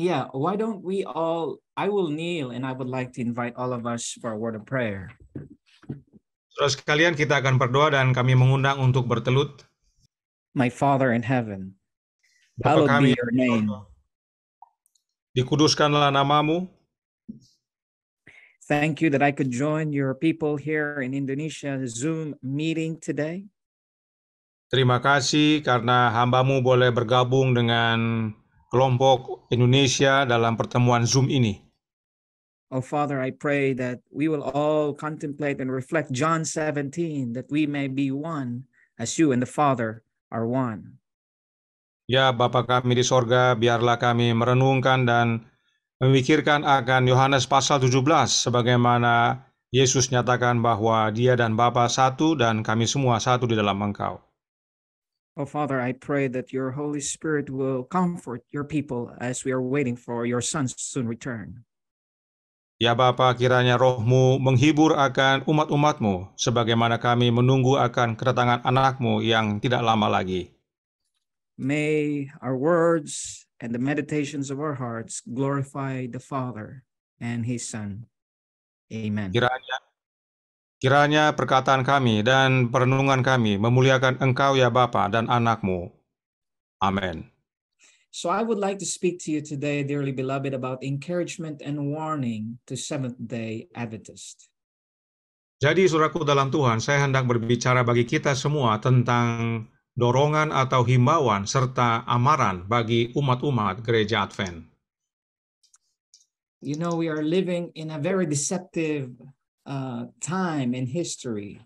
yeah, why don't we all, I will kneel and I would like to invite all of us for a word of prayer. Saudara sekalian, kita akan berdoa dan kami mengundang untuk bertelut. My Father in heaven, hallowed kami, be your name. Dikuduskanlah namamu. Thank you that I could join your people here in Indonesia Zoom meeting today. Terima kasih karena hambamu boleh bergabung dengan kelompok Indonesia dalam pertemuan Zoom ini. Oh Father, I pray that we will all contemplate and reflect John 17 that we may be one as you and the Father are one. Ya Bapa kami di sorga, biarlah kami merenungkan dan memikirkan akan Yohanes pasal 17 sebagaimana Yesus nyatakan bahwa dia dan Bapa satu dan kami semua satu di dalam engkau. Oh, Father, I pray that your Holy Spirit will comfort your people as we are waiting for your Son's soon return. Ya Bapa, kiranya rohmu menghibur akan umat-umatmu, sebagaimana kami menunggu akan kedatangan anakmu yang tidak lama lagi. May our words and the meditations of our hearts glorify the Father and His Son. Amen. Kiranya Kiranya perkataan kami dan perenungan kami memuliakan Engkau ya Bapa dan anakmu. Amin. So I would like to speak to you today, dearly beloved, about encouragement and warning to Seventh-day Adventist. Jadi suraku dalam Tuhan, saya hendak berbicara bagi kita semua tentang dorongan atau himbauan serta amaran bagi umat-umat gereja Advent. You know, we are living in a very deceptive Uh, time and history.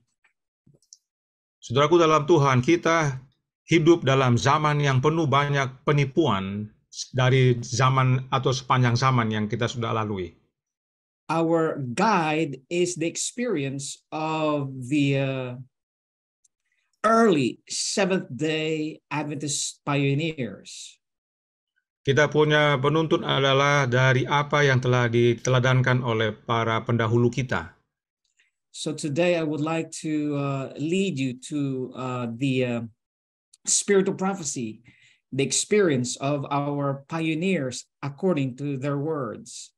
Saudaraku dalam Tuhan, kita hidup dalam zaman yang penuh banyak penipuan dari zaman atau sepanjang zaman yang kita sudah lalui. Our guide is the experience of the uh, early Seventh Day Adventist pioneers. Kita punya penuntun adalah dari apa yang telah diteladankan oleh para pendahulu kita. So today I would like to uh, lead you to uh, the uh, spiritual prophecy, the experience of our pioneers according to their words.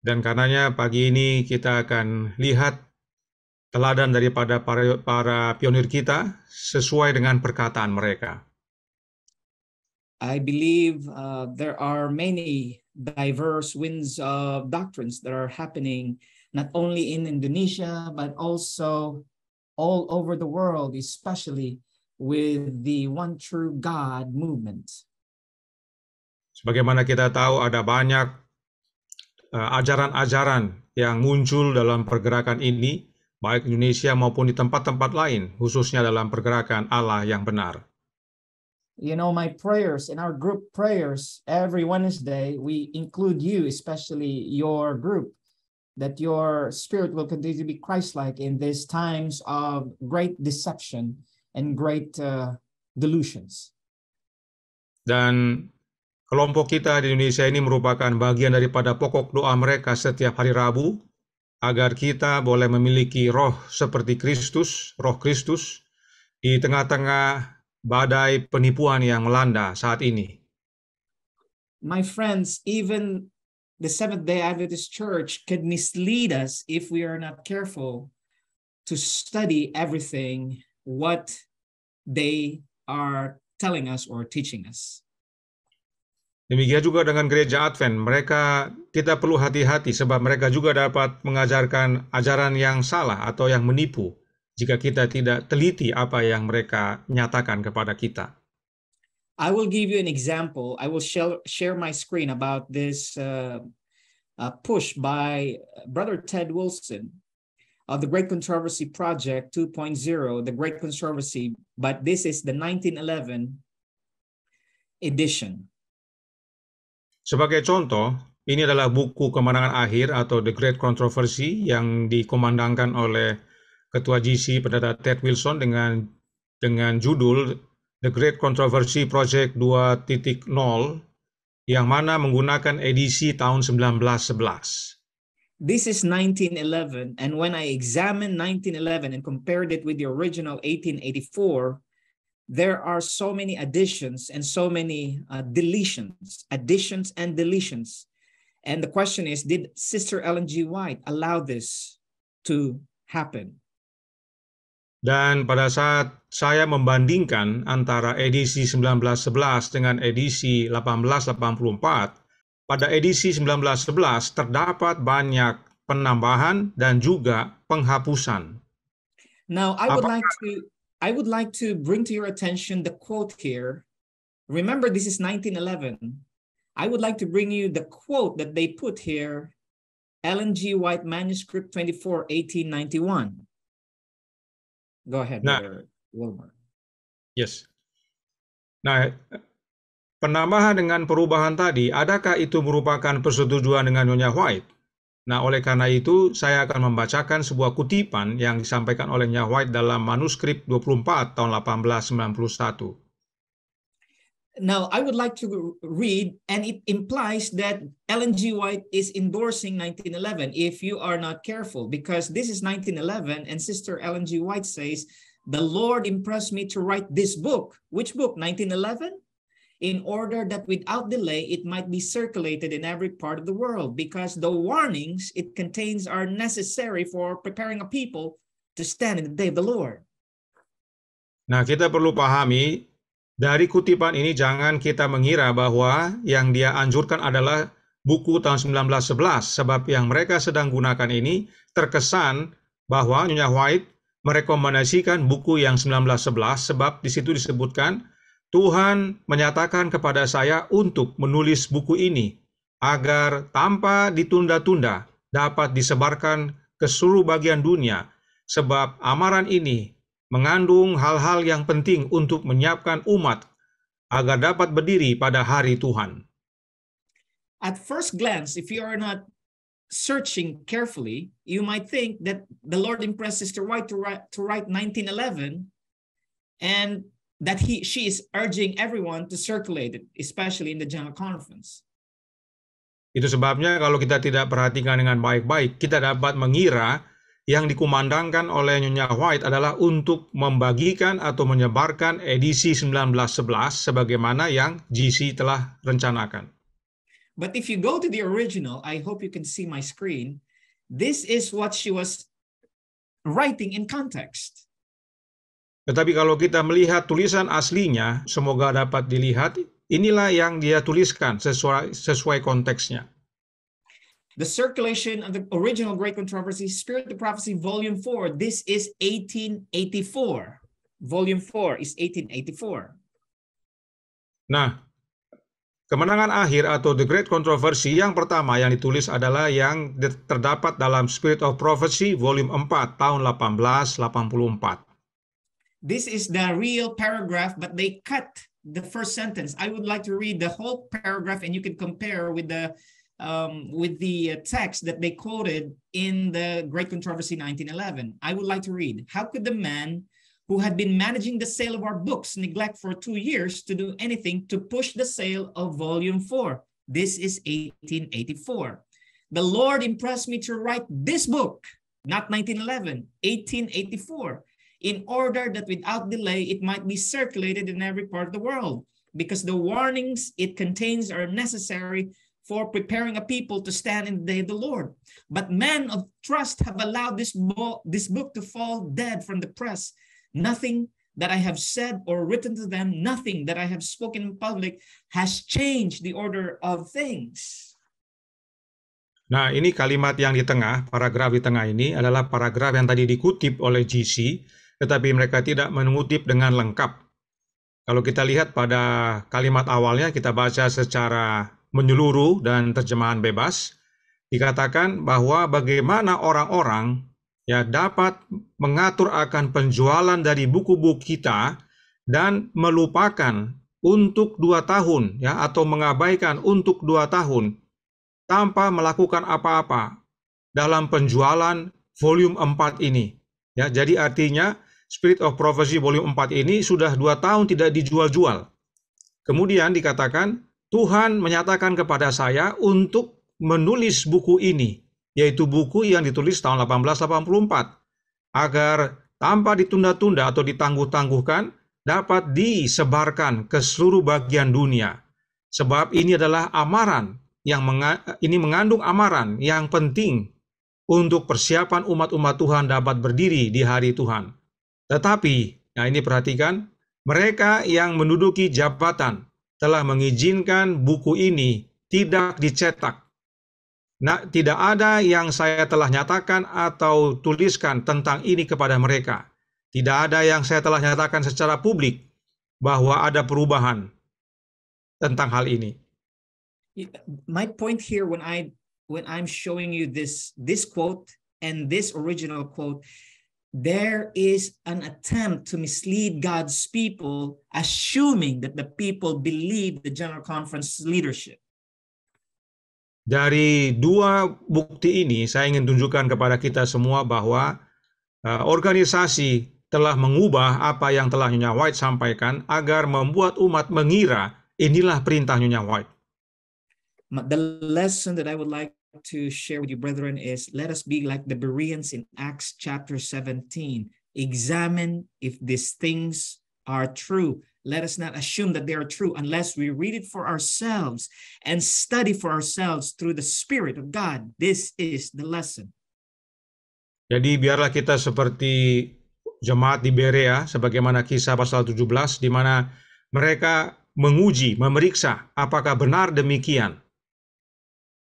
Dan karenanya pagi ini kita akan lihat teladan daripada para, para pionir kita sesuai dengan perkataan mereka. I believe uh, there are many diverse winds of doctrines that are happening not only in Indonesia, but also all over the world, especially with the One True God movement. Sebagaimana kita tahu ada banyak eh, ajaran-ajaran uh, yang muncul dalam pergerakan ini, baik Indonesia maupun di tempat-tempat lain, khususnya dalam pergerakan Allah yang benar. You know, my prayers in our group prayers every Wednesday, we include you, especially your group that your spirit will continue to be Christ-like in these times of great deception and great uh, delusions. Dan kelompok kita di Indonesia ini merupakan bagian daripada pokok doa mereka setiap hari Rabu agar kita boleh memiliki roh seperti Kristus, roh Kristus di tengah-tengah badai penipuan yang melanda saat ini. My friends, even the Seventh day Adventist Church could mislead us if we are not careful to study everything what they are telling us or teaching us. Demikian juga dengan gereja Advent, mereka kita perlu hati-hati sebab mereka juga dapat mengajarkan ajaran yang salah atau yang menipu jika kita tidak teliti apa yang mereka nyatakan kepada kita. I will give you an example. I will share, share my screen about this uh, uh, push by uh, Brother Ted Wilson of the Great Controversy Project 2.0, the Great Controversy, but this is the 1911 edition. Sebagai contoh, ini adalah buku kemenangan akhir atau The Great Controversy yang dikomandangkan oleh Ketua GC Pendeta Ted Wilson dengan dengan judul The Great Controversy Project 2.0 yang mana menggunakan edisi tahun 1911. This is 1911 and when I examined 1911 and compared it with the original 1884, there are so many additions and so many uh, deletions, additions and deletions. And the question is, did Sister Ellen G. White allow this to happen? Dan pada saat saya membandingkan antara edisi 1911 dengan edisi 1884, pada edisi 1911 terdapat banyak penambahan dan juga penghapusan. Now I would like to I would like to bring to your attention the quote here. Remember this is 1911. I would like to bring you the quote that they put here. Ellen G. White manuscript 24 1891. Go ahead, nah, Wilmer. Yes. Nah, penambahan dengan perubahan tadi, adakah itu merupakan persetujuan dengan Nyonya White? Nah, oleh karena itu, saya akan membacakan sebuah kutipan yang disampaikan oleh Nyonya White dalam manuskrip 24 tahun 1891. Now, I would like to read, and it implies that Ellen G. White is endorsing 1911 if you are not careful, because this is 1911, and Sister Ellen G. White says, The Lord impressed me to write this book. Which book? 1911? In order that without delay it might be circulated in every part of the world, because the warnings it contains are necessary for preparing a people to stand in the day of the Lord. Nah, kita perlu pahami Dari kutipan ini jangan kita mengira bahwa yang dia anjurkan adalah buku tahun 1911 sebab yang mereka sedang gunakan ini terkesan bahwa Nyonya White merekomendasikan buku yang 1911 sebab di situ disebutkan Tuhan menyatakan kepada saya untuk menulis buku ini agar tanpa ditunda-tunda dapat disebarkan ke seluruh bagian dunia sebab amaran ini mengandung hal-hal yang penting untuk menyiapkan umat agar dapat berdiri pada hari Tuhan. At first glance, if you are not searching carefully, you might think that the Lord impresses to write to write, to write 1911 and that he she is urging everyone to circulate it, especially in the general conference. Itu sebabnya kalau kita tidak perhatikan dengan baik-baik, kita dapat mengira yang dikumandangkan oleh Nyonya White adalah untuk membagikan atau menyebarkan edisi 1911 sebagaimana yang GC telah rencanakan. But if you go to the original, I hope you can see my screen. This is what she was writing in context. Tetapi kalau kita melihat tulisan aslinya, semoga dapat dilihat, inilah yang dia tuliskan sesuai, sesuai konteksnya. The circulation of the original Great Controversy, Spirit of Prophecy, Volume 4. This is 1884. Volume 4 is 1884. Nah, kemenangan akhir atau The Great Controversy yang pertama yang ditulis adalah yang terdapat dalam Spirit of Prophecy, Volume 4, tahun 1884. This is the real paragraph, but they cut the first sentence. I would like to read the whole paragraph and you can compare with the um, with the uh, text that they quoted in the Great Controversy 1911. I would like to read How could the man who had been managing the sale of our books neglect for two years to do anything to push the sale of Volume 4? This is 1884. The Lord impressed me to write this book, not 1911, 1884, in order that without delay it might be circulated in every part of the world because the warnings it contains are necessary for preparing a people to stand in the day of the Lord. But men of trust have allowed this, bo- this book to fall dead from the press. Nothing that I have said or written to them, nothing that I have spoken in public has changed the order of things. Nah, ini kalimat yang di tengah, paragraf di tengah ini adalah paragraf yang tadi dikutip oleh GC, tetapi mereka tidak mengutip dengan lengkap. Kalau kita lihat pada kalimat awalnya, kita baca secara menyeluruh dan terjemahan bebas dikatakan bahwa bagaimana orang-orang ya dapat mengatur akan penjualan dari buku-buku kita dan melupakan untuk dua tahun ya atau mengabaikan untuk dua tahun tanpa melakukan apa-apa dalam penjualan volume 4 ini ya jadi artinya Spirit of Prophecy volume 4 ini sudah dua tahun tidak dijual-jual kemudian dikatakan Tuhan menyatakan kepada saya untuk menulis buku ini, yaitu buku yang ditulis tahun 1884, agar tanpa ditunda-tunda atau ditangguh-tangguhkan, dapat disebarkan ke seluruh bagian dunia. Sebab ini adalah amaran yang menga ini mengandung amaran yang penting untuk persiapan umat-umat Tuhan dapat berdiri di hari Tuhan. Tetapi, nah ini perhatikan, mereka yang menduduki jabatan telah mengizinkan buku ini tidak dicetak. Nah, tidak ada yang saya telah nyatakan atau tuliskan tentang ini kepada mereka. Tidak ada yang saya telah nyatakan secara publik bahwa ada perubahan tentang hal ini. My point here when I when I'm showing you this this quote and this original quote there is an attempt to mislead God's people, assuming that the people believe the General Conference leadership. Dari dua bukti ini, saya ingin tunjukkan kepada kita semua bahwa uh, organisasi telah mengubah apa yang telah Nyonya White sampaikan agar membuat umat mengira inilah perintah Nyonya White. The lesson that I would like to share with you, brethren, is let us be like the Bereans in Acts chapter 17. Examine if these things are true. Let us not assume that they are true unless we read it for ourselves and study for ourselves through the Spirit of God. This is the lesson. Jadi biarlah kita seperti jemaat di Berea, sebagaimana kisah pasal 17, di mana mereka menguji, memeriksa apakah benar demikian.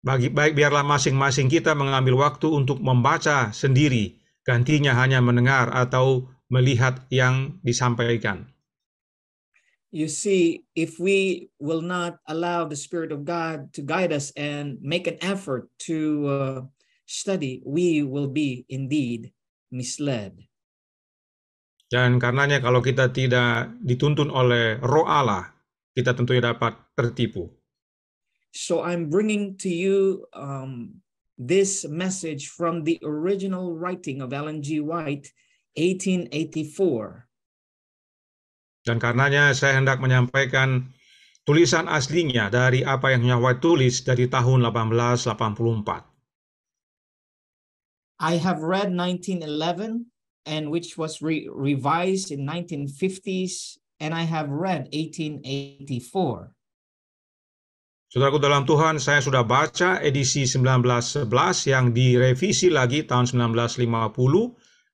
Bagi baik biarlah masing-masing kita mengambil waktu untuk membaca sendiri, gantinya hanya mendengar atau melihat yang disampaikan. You see, if we will not allow the Spirit of God to guide us and make an effort to uh, study, we will be indeed misled. Dan karenanya kalau kita tidak dituntun oleh roh Allah, kita tentunya dapat tertipu. So I'm bringing to you um, this message from the original writing of Ellen G. White, 1884. Dan karenanya saya hendak menyampaikan tulisan aslinya dari apa yang Nyawa tulis dari tahun 1884. I have read 1911 and which was re revised in 1950s and I have read 1884. Saudaraku dalam Tuhan, saya sudah baca edisi 1911 yang direvisi lagi tahun 1950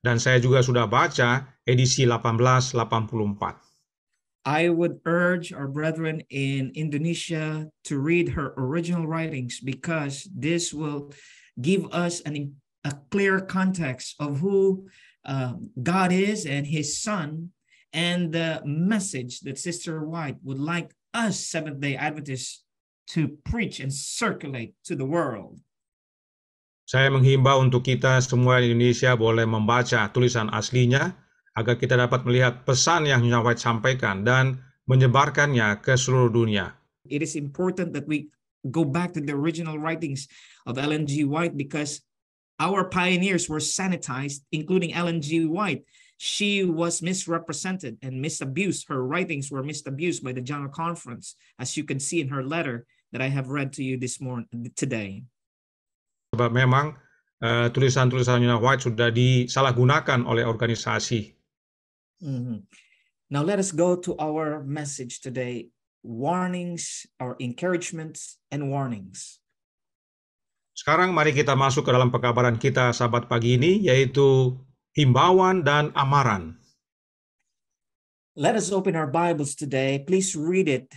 dan saya juga sudah baca edisi 1884. I would urge our brethren in Indonesia to read her original writings because this will give us an, a clear context of who uh, God is and his son and the message that Sister White would like us Seventh-day Adventists to preach and circulate to the world. Saya menghimbau untuk kita semua di Indonesia boleh membaca tulisan aslinya agar kita dapat melihat pesan yang Nyawa White sampaikan dan menyebarkannya ke seluruh dunia. It is important that we go back to the original writings of Ellen G. White because our pioneers were sanitized, including Ellen G. White. She was misrepresented and misabused. Her writings were misabused by the General Conference, as you can see in her letter that I have read to you this morning today. Sebab memang uh, tulisan-tulisan Yona White sudah disalahgunakan oleh organisasi. Mm -hmm. Now let us go to our message today: warnings, our encouragements, and warnings. Sekarang mari kita masuk ke dalam pekabaran kita sahabat pagi ini yaitu himbauan dan amaran. Let us open our Bibles today. Please read it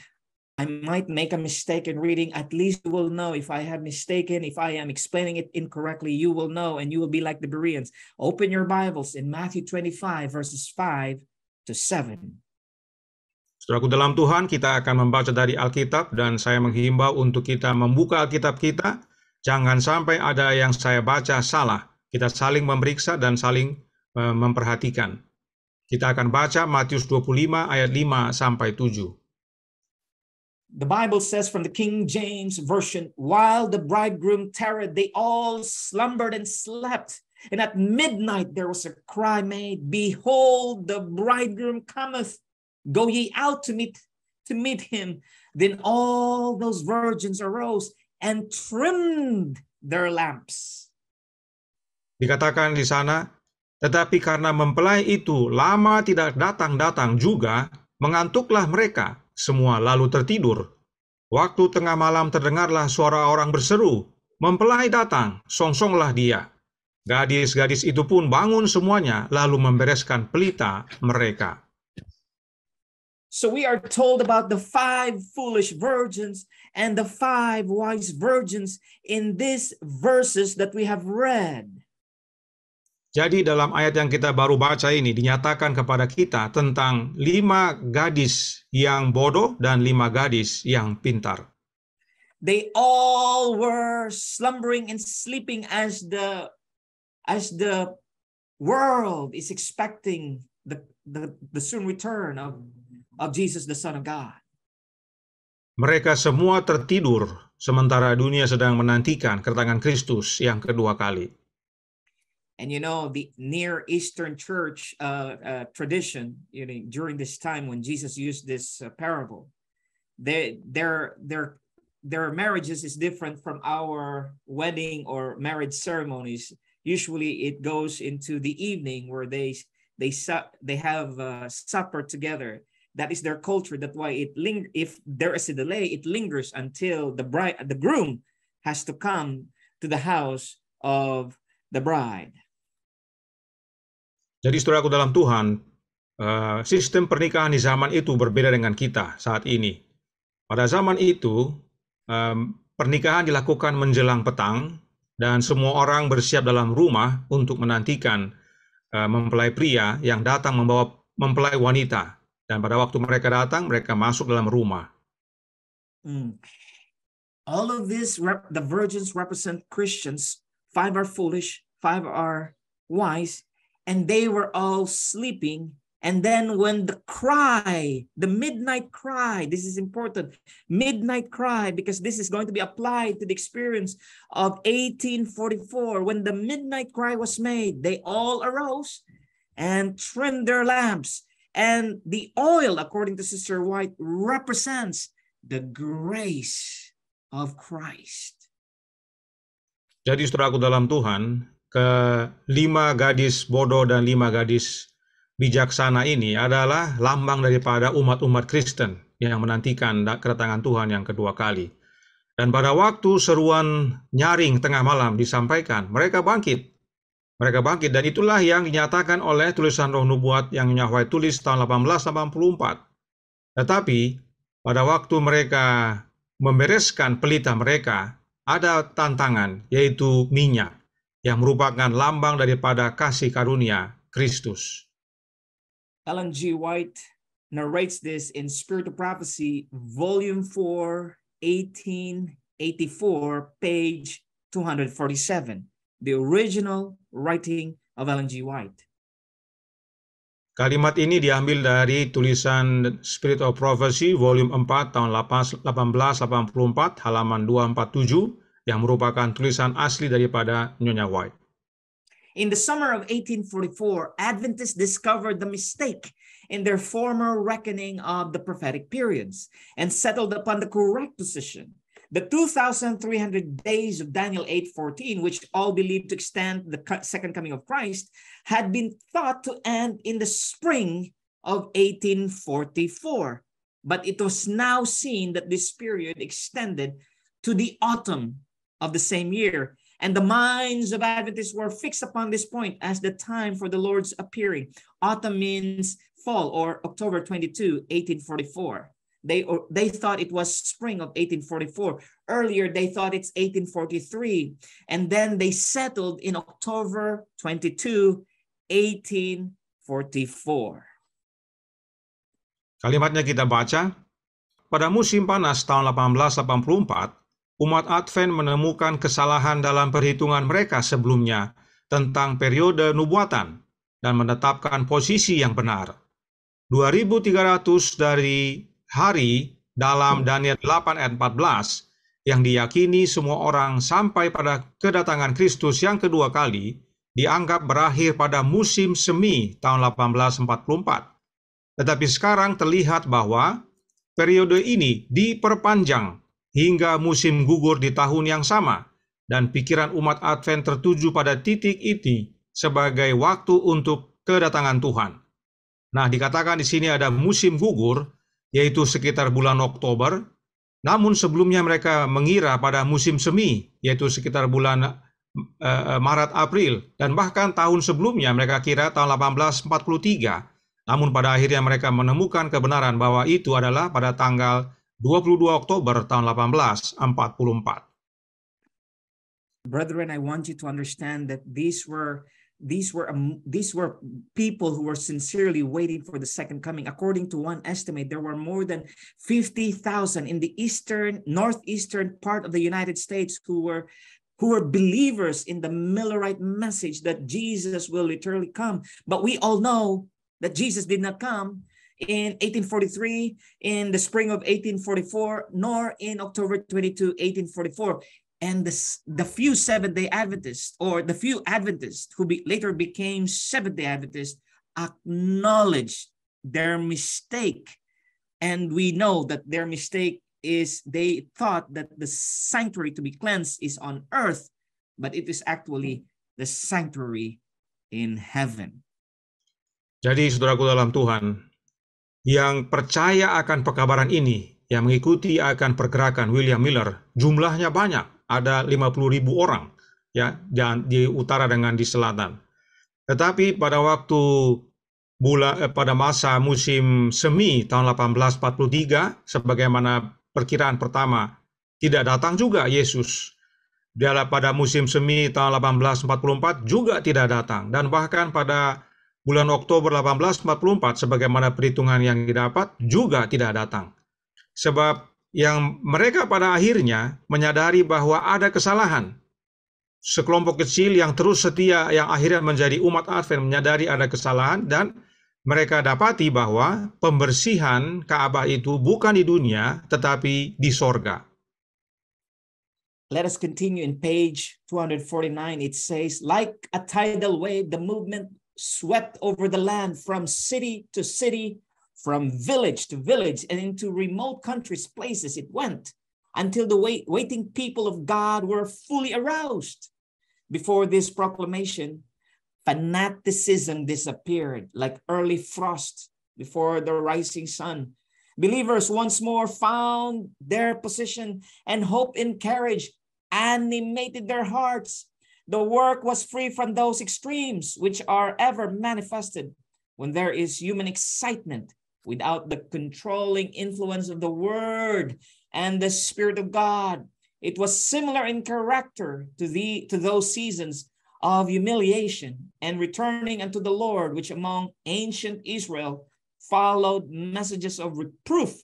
I might make a mistake in reading. At least you will know if I have mistaken, if I am explaining it incorrectly, you will know and you will be like the Bereans. Open your Bibles in Matthew 25, verses 5 to 7. Saudaraku dalam Tuhan, kita akan membaca dari Alkitab dan saya menghimbau untuk kita membuka Alkitab kita. Jangan sampai ada yang saya baca salah. Kita saling memeriksa dan saling eh, memperhatikan. Kita akan baca Matius 25 ayat 5 sampai 7. the Bible says from the King James Version, while the bridegroom tarried, they all slumbered and slept. And at midnight there was a cry made, Behold, the bridegroom cometh, go ye out to meet, to meet him. Then all those virgins arose and trimmed their lamps. Dikatakan di sana, tetapi karena mempelai itu lama tidak datang-datang juga, mengantuklah mereka, semua lalu tertidur. Waktu tengah malam terdengarlah suara orang berseru, mempelai datang, songsonglah dia. Gadis-gadis itu pun bangun semuanya, lalu membereskan pelita mereka. So we are told about the five foolish virgins and the five wise virgins in these verses that we have read. Jadi dalam ayat yang kita baru baca ini dinyatakan kepada kita tentang lima gadis yang bodoh dan lima gadis yang pintar. They all were slumbering and sleeping as the as the world is expecting the the, the soon return of of Jesus the Son of God. Mereka semua tertidur sementara dunia sedang menantikan kedatangan Kristus yang kedua kali. And you know, the Near Eastern church uh, uh, tradition, you know, during this time when Jesus used this uh, parable, they, their, their, their marriages is different from our wedding or marriage ceremonies. Usually it goes into the evening where they, they, su- they have uh, supper together. That is their culture. That's why it ling- if there is a delay, it lingers until the bride, the groom has to come to the house of the bride. Jadi aku dalam Tuhan, eh, sistem pernikahan di zaman itu berbeda dengan kita saat ini. Pada zaman itu, pernikahan dilakukan menjelang petang dan semua orang bersiap dalam rumah untuk menantikan eh, mempelai pria yang datang membawa mempelai wanita. Dan pada waktu mereka datang, mereka masuk dalam rumah. Hmm. All of this, the virgins represent Christians. Five are foolish, five are wise, and they were all sleeping. And then when the cry, the midnight cry, this is important, midnight cry, because this is going to be applied to the experience of 1844. When the midnight cry was made, they all arose and trimmed their lamps. And the oil, according to Sister White, represents the grace of Christ. Jadi saudaraku dalam Tuhan, ke lima gadis bodoh dan lima gadis bijaksana ini adalah lambang daripada umat-umat Kristen yang menantikan kedatangan Tuhan yang kedua kali. Dan pada waktu seruan nyaring tengah malam disampaikan, mereka bangkit. Mereka bangkit dan itulah yang dinyatakan oleh tulisan roh nubuat yang Yahweh tulis tahun 1884. Tetapi pada waktu mereka membereskan pelita mereka, ada tantangan yaitu minyak yang merupakan lambang daripada kasih karunia Kristus. Ellen G. White narrates this in Spirit of Prophecy, Volume 4, 1884, page 247, the original writing of Ellen G. White. Kalimat ini diambil dari tulisan Spirit of Prophecy, volume 4, tahun 1884, halaman 247, yang merupakan tulisan asli daripada Nyonya White. In the summer of 1844, Adventists discovered the mistake in their former reckoning of the prophetic periods and settled upon the correct position. The 2,300 days of Daniel 8:14, which all believed to extend the second coming of Christ, had been thought to end in the spring of 1844. But it was now seen that this period extended to the autumn of the same year. And the minds of Adventists were fixed upon this point as the time for the Lord's appearing. Autumn means fall or October 22, 1844. They, or, they thought it was spring of 1844. Earlier, they thought it's 1843. And then they settled in October 22, 1844. Kalimatnya kita baca, pada musim panas tahun 1884, umat Advent menemukan kesalahan dalam perhitungan mereka sebelumnya tentang periode nubuatan dan menetapkan posisi yang benar. 2300 dari hari dalam Daniel 8 ayat 14 yang diyakini semua orang sampai pada kedatangan Kristus yang kedua kali dianggap berakhir pada musim semi tahun 1844. Tetapi sekarang terlihat bahwa periode ini diperpanjang hingga musim gugur di tahun yang sama, dan pikiran umat Advent tertuju pada titik itu sebagai waktu untuk kedatangan Tuhan. Nah, dikatakan di sini ada musim gugur, yaitu sekitar bulan Oktober. Namun sebelumnya mereka mengira pada musim semi, yaitu sekitar bulan eh, eh, Maret April dan bahkan tahun sebelumnya mereka kira tahun 1843. Namun pada akhirnya mereka menemukan kebenaran bahwa itu adalah pada tanggal 22 Oktober tahun 1844. Brethren, I want you to understand that these were these were um, these were people who were sincerely waiting for the second coming according to one estimate there were more than 50,000 in the eastern northeastern part of the United States who were who were believers in the Millerite message that Jesus will literally come but we all know that Jesus did not come in 1843, in the spring of 1844, nor in October 22, 1844. And the, the few Seventh-day Adventists or the few Adventists who be, later became Seventh-day Adventists acknowledged their mistake. And we know that their mistake is they thought that the sanctuary to be cleansed is on earth, but it is actually the sanctuary in heaven. Jadi saudaraku dalam Tuhan, yang percaya akan pekabaran ini, yang mengikuti akan pergerakan William Miller, jumlahnya banyak, ada 50 ribu orang ya dan di utara dengan di selatan. Tetapi pada waktu bulan eh, pada masa musim semi tahun 1843 sebagaimana perkiraan pertama tidak datang juga Yesus. Dia pada musim semi tahun 1844 juga tidak datang dan bahkan pada bulan Oktober 1844 sebagaimana perhitungan yang didapat juga tidak datang. Sebab yang mereka pada akhirnya menyadari bahwa ada kesalahan. Sekelompok kecil yang terus setia yang akhirnya menjadi umat Advent menyadari ada kesalahan dan mereka dapati bahwa pembersihan Ka'bah itu bukan di dunia tetapi di sorga. Let us continue in page 249. It says, like a tidal wave, the movement swept over the land from city to city, from village to village, and into remote countries, places it went, until the wait, waiting people of God were fully aroused. Before this proclamation, fanaticism disappeared like early frost before the rising sun. Believers once more found their position and hope and courage animated their hearts the work was free from those extremes which are ever manifested when there is human excitement without the controlling influence of the Word and the Spirit of God. It was similar in character to, the, to those seasons of humiliation and returning unto the Lord, which among ancient Israel followed messages of reproof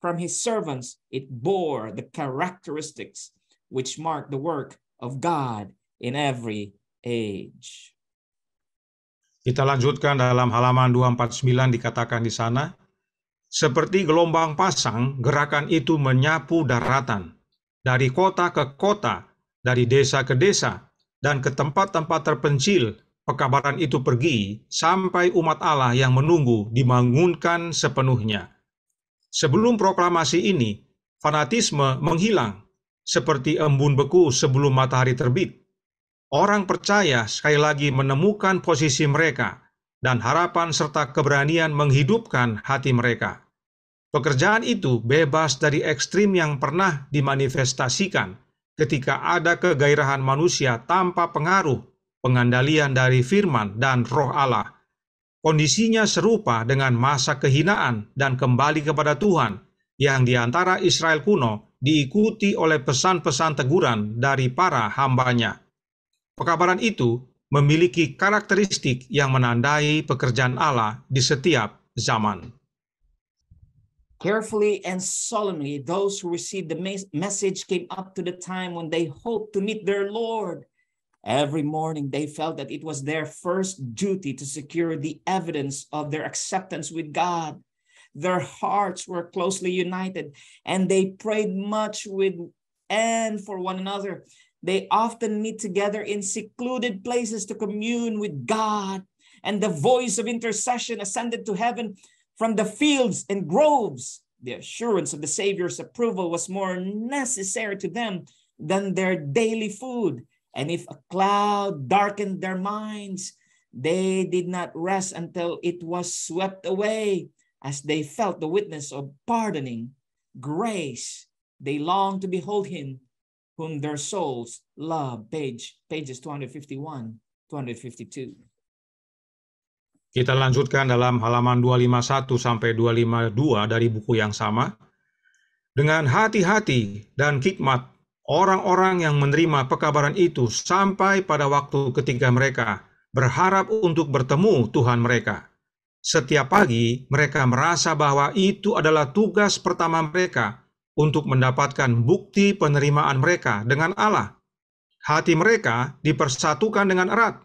from his servants. It bore the characteristics which mark the work of God in every age. Kita lanjutkan dalam halaman 249 dikatakan di sana, seperti gelombang pasang, gerakan itu menyapu daratan dari kota ke kota, dari desa ke desa, dan ke tempat-tempat terpencil. Pekabaran itu pergi sampai umat Allah yang menunggu dibangunkan sepenuhnya. Sebelum proklamasi ini, fanatisme menghilang seperti embun beku sebelum matahari terbit orang percaya sekali lagi menemukan posisi mereka dan harapan serta keberanian menghidupkan hati mereka. Pekerjaan itu bebas dari ekstrim yang pernah dimanifestasikan ketika ada kegairahan manusia tanpa pengaruh pengandalian dari firman dan roh Allah. Kondisinya serupa dengan masa kehinaan dan kembali kepada Tuhan yang diantara Israel kuno diikuti oleh pesan-pesan teguran dari para hambanya. Pekabaran itu memiliki karakteristik yang menandai pekerjaan Allah di setiap zaman. Carefully and solemnly, those who received the message came up to the time when they hoped to meet their Lord. Every morning, they felt that it was their first duty to secure the evidence of their acceptance with God. Their hearts were closely united, and they prayed much with and for one another. They often meet together in secluded places to commune with God, and the voice of intercession ascended to heaven from the fields and groves. The assurance of the Savior's approval was more necessary to them than their daily food. And if a cloud darkened their minds, they did not rest until it was swept away as they felt the witness of pardoning grace. They longed to behold him whom their souls love. Page, pages 251, 252. Kita lanjutkan dalam halaman 251 sampai 252 dari buku yang sama. Dengan hati-hati dan khidmat, orang-orang yang menerima pekabaran itu sampai pada waktu ketika mereka berharap untuk bertemu Tuhan mereka. Setiap pagi, mereka merasa bahwa itu adalah tugas pertama mereka untuk mendapatkan bukti penerimaan mereka dengan Allah. Hati mereka dipersatukan dengan erat,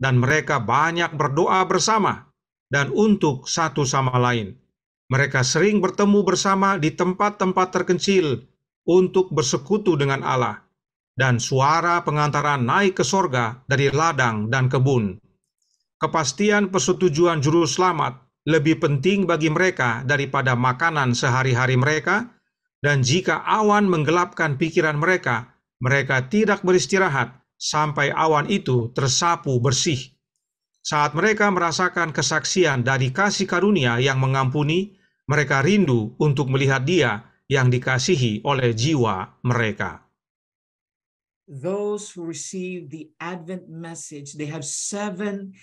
dan mereka banyak berdoa bersama dan untuk satu sama lain. Mereka sering bertemu bersama di tempat-tempat terkencil untuk bersekutu dengan Allah, dan suara pengantaran naik ke sorga dari ladang dan kebun. Kepastian persetujuan Juru Selamat lebih penting bagi mereka daripada makanan sehari-hari mereka dan jika awan menggelapkan pikiran mereka, mereka tidak beristirahat sampai awan itu tersapu bersih. Saat mereka merasakan kesaksian dari kasih karunia yang mengampuni, mereka rindu untuk melihat Dia yang dikasihi oleh jiwa mereka. Those who receive the Advent message, they have seven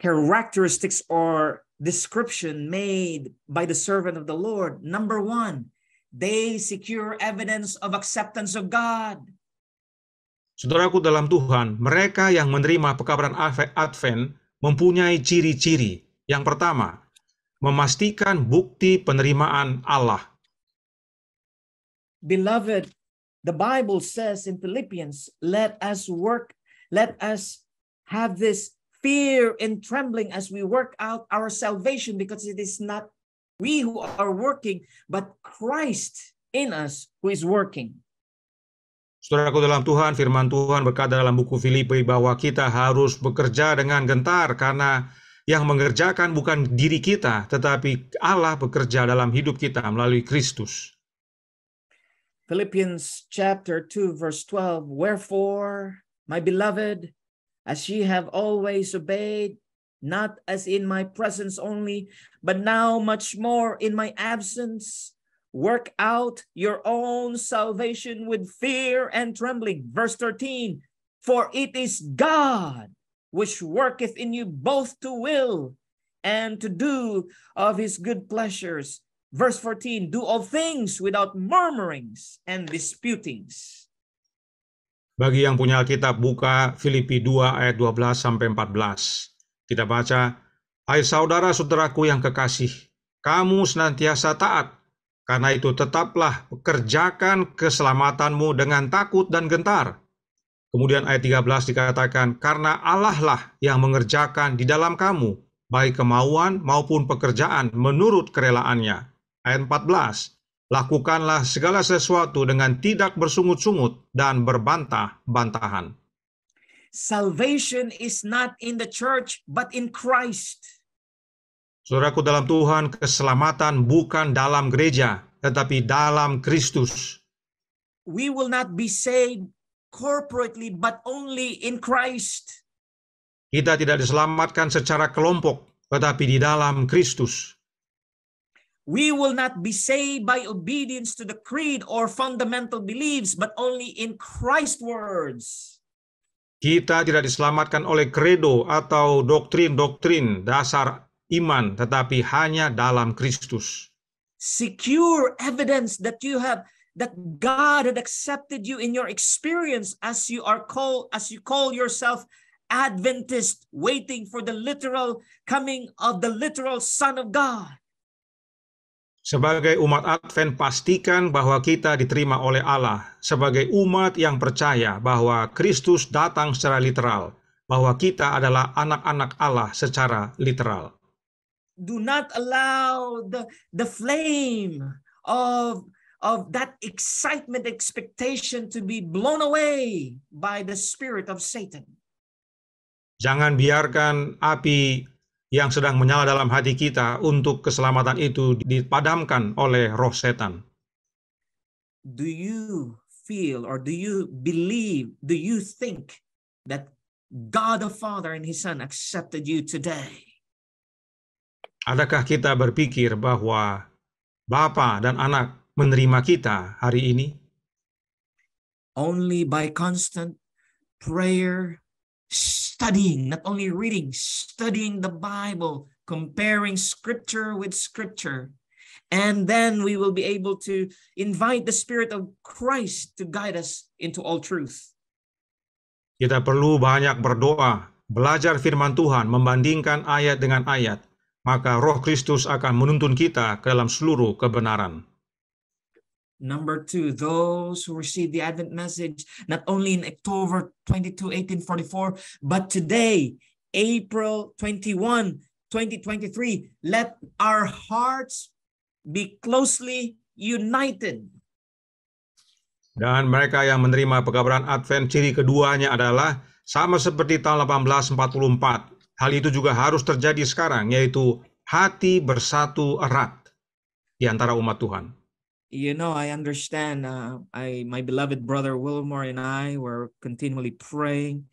characteristics or description made by the servant of the Lord. Number one, They secure evidence of acceptance of God. Saudaraku dalam Tuhan, mereka yang menerima pekabaran Advent mempunyai ciri-ciri. Yang pertama, memastikan bukti penerimaan Allah. Beloved, the Bible says in Philippians, let us work, let us have this fear and trembling as we work out our salvation because it is not we who are working, but Christ in us who is working. Saudaraku dalam Tuhan, firman Tuhan berkata dalam buku Filipi bahwa kita harus bekerja dengan gentar karena yang mengerjakan bukan diri kita, tetapi Allah bekerja dalam hidup kita melalui Kristus. Philippians chapter 2 verse 12, Wherefore, my beloved, as ye have always obeyed, not as in my presence only, but now much more in my absence. Work out your own salvation with fear and trembling. Verse 13, for it is God which worketh in you both to will and to do of his good pleasures. Verse 14, do all things without murmurings and disputings. Bagi yang punya Alkitab, buka Filipi 2 ayat 12 sampai 14. Kita baca, Hai saudara-saudaraku yang kekasih, kamu senantiasa taat, karena itu tetaplah kerjakan keselamatanmu dengan takut dan gentar. Kemudian ayat 13 dikatakan, karena Allah lah yang mengerjakan di dalam kamu, baik kemauan maupun pekerjaan menurut kerelaannya. Ayat 14, lakukanlah segala sesuatu dengan tidak bersungut-sungut dan berbantah-bantahan. Salvation is not in the church, but in Christ. Saudaraku dalam Tuhan, keselamatan bukan dalam gereja, tetapi dalam Kristus. We will not be saved corporately, but only in Christ. Kita tidak diselamatkan secara kelompok, tetapi di dalam Kristus. We will not be saved by obedience to the creed or fundamental beliefs, but only in Christ's words. Kita tidak diselamatkan oleh kredo atau doktrin-doktrin dasar iman, tetapi hanya dalam Kristus. Secure evidence that you have that God had accepted you in your experience as you are called as you call yourself Adventist waiting for the literal coming of the literal son of God. Sebagai umat Advent, pastikan bahwa kita diterima oleh Allah sebagai umat yang percaya bahwa Kristus datang secara literal, bahwa kita adalah anak-anak Allah secara literal. Do not allow the the flame of of that excitement expectation to be blown away by the spirit of Satan. Jangan biarkan api yang sedang menyala dalam hati kita untuk keselamatan itu dipadamkan oleh roh setan. Do you feel or do you believe, do you think that God the Father and His Son accepted you today? Adakah kita berpikir bahwa Bapa dan Anak menerima kita hari ini? Only by constant prayer, studying, not only reading, studying the Bible, comparing scripture with scripture. And then we will be able to invite the Spirit of Christ to guide us into all truth. Kita perlu banyak berdoa, belajar firman Tuhan, membandingkan ayat dengan ayat, maka Roh Kristus akan menuntun kita ke dalam seluruh kebenaran. Number two, those who received the Advent message not only in October 22, 1844, but today, April 21, 2023, let our hearts be closely united. Dan mereka yang menerima pekabaran Advent ciri keduanya adalah sama seperti tahun 1844. Hal itu juga harus terjadi sekarang, yaitu hati bersatu erat di antara umat Tuhan. you know, I understand. Uh, I, my beloved brother Wilmore and I were continually praying.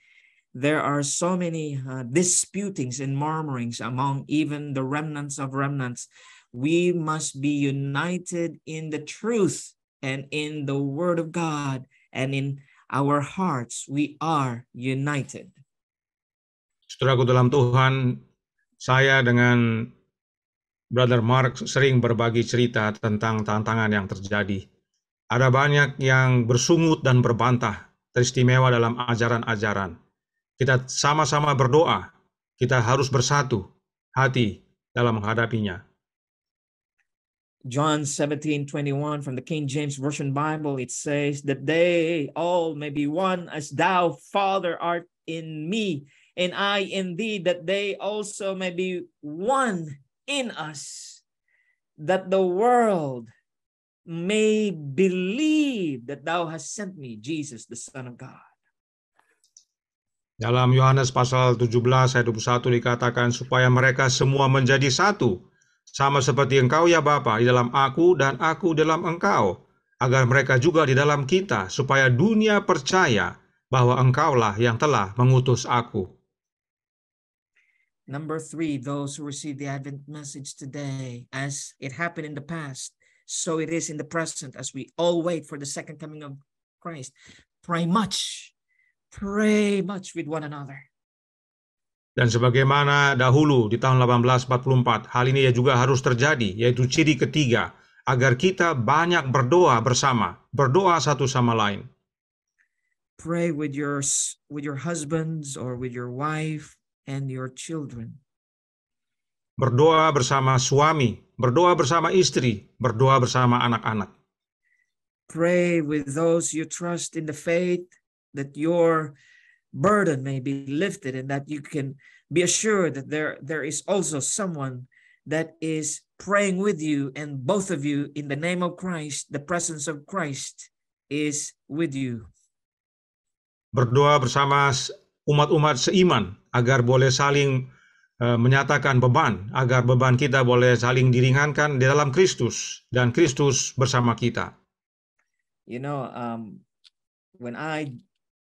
There are so many uh, disputings and murmurings among even the remnants of remnants. We must be united in the truth and in the word of God and in our hearts. We are united. Saudaraku dalam Tuhan, saya dengan Brother Mark sering berbagi cerita tentang tantangan yang terjadi. Ada banyak yang bersungut dan berbantah, teristimewa dalam ajaran-ajaran. Kita sama-sama berdoa, kita harus bersatu hati dalam menghadapinya. John 17:21 from the King James Version Bible it says that they all may be one as thou Father art in me and I in thee that they also may be one in us that the world may believe that thou hast sent me, Jesus, the Son of God. Dalam Yohanes pasal 17 ayat 21 dikatakan supaya mereka semua menjadi satu, sama seperti engkau ya Bapa di dalam aku dan aku dalam engkau, agar mereka juga di dalam kita, supaya dunia percaya bahwa engkaulah yang telah mengutus aku. Number three, those who receive the Advent message today, as it happened in the past, so it is in the present, as we all wait for the second coming of Christ. Pray much, pray much with one another. Dan sebagaimana dahulu di tahun 1844, hal ini ya juga harus terjadi, yaitu ciri ketiga, agar kita banyak berdoa bersama, berdoa satu sama lain. Pray with your with your husbands or with your wife and your children. Berdoa bersama suami, berdoa bersama istri, berdoa bersama anak-anak. Pray with those you trust in the faith that your burden may be lifted and that you can be assured that there, there is also someone that is praying with you and both of you in the name of Christ, the presence of Christ is with you. Berdoa bersama umat-umat seiman, agar boleh saling eh, menyatakan beban agar beban kita boleh saling diringankan di dalam Kristus dan Kristus bersama kita. You know, um, when I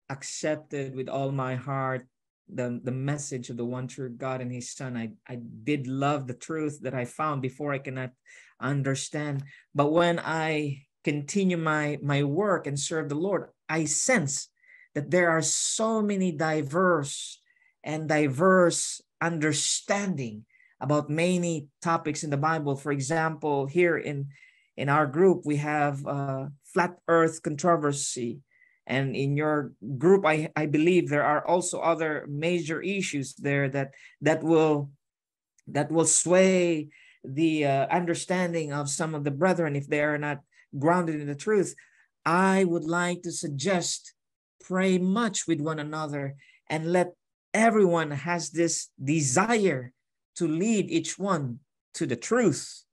accepted with all my heart the the message of the one true God and His Son, I I did love the truth that I found before I cannot understand. But when I continue my my work and serve the Lord, I sense that there are so many diverse and diverse understanding about many topics in the Bible. For example, here in, in our group, we have uh, flat earth controversy. And in your group, I, I believe there are also other major issues there that, that, will, that will sway the uh, understanding of some of the brethren if they are not grounded in the truth. I would like to suggest pray much with one another and let everyone has this desire to lead each one to the truth.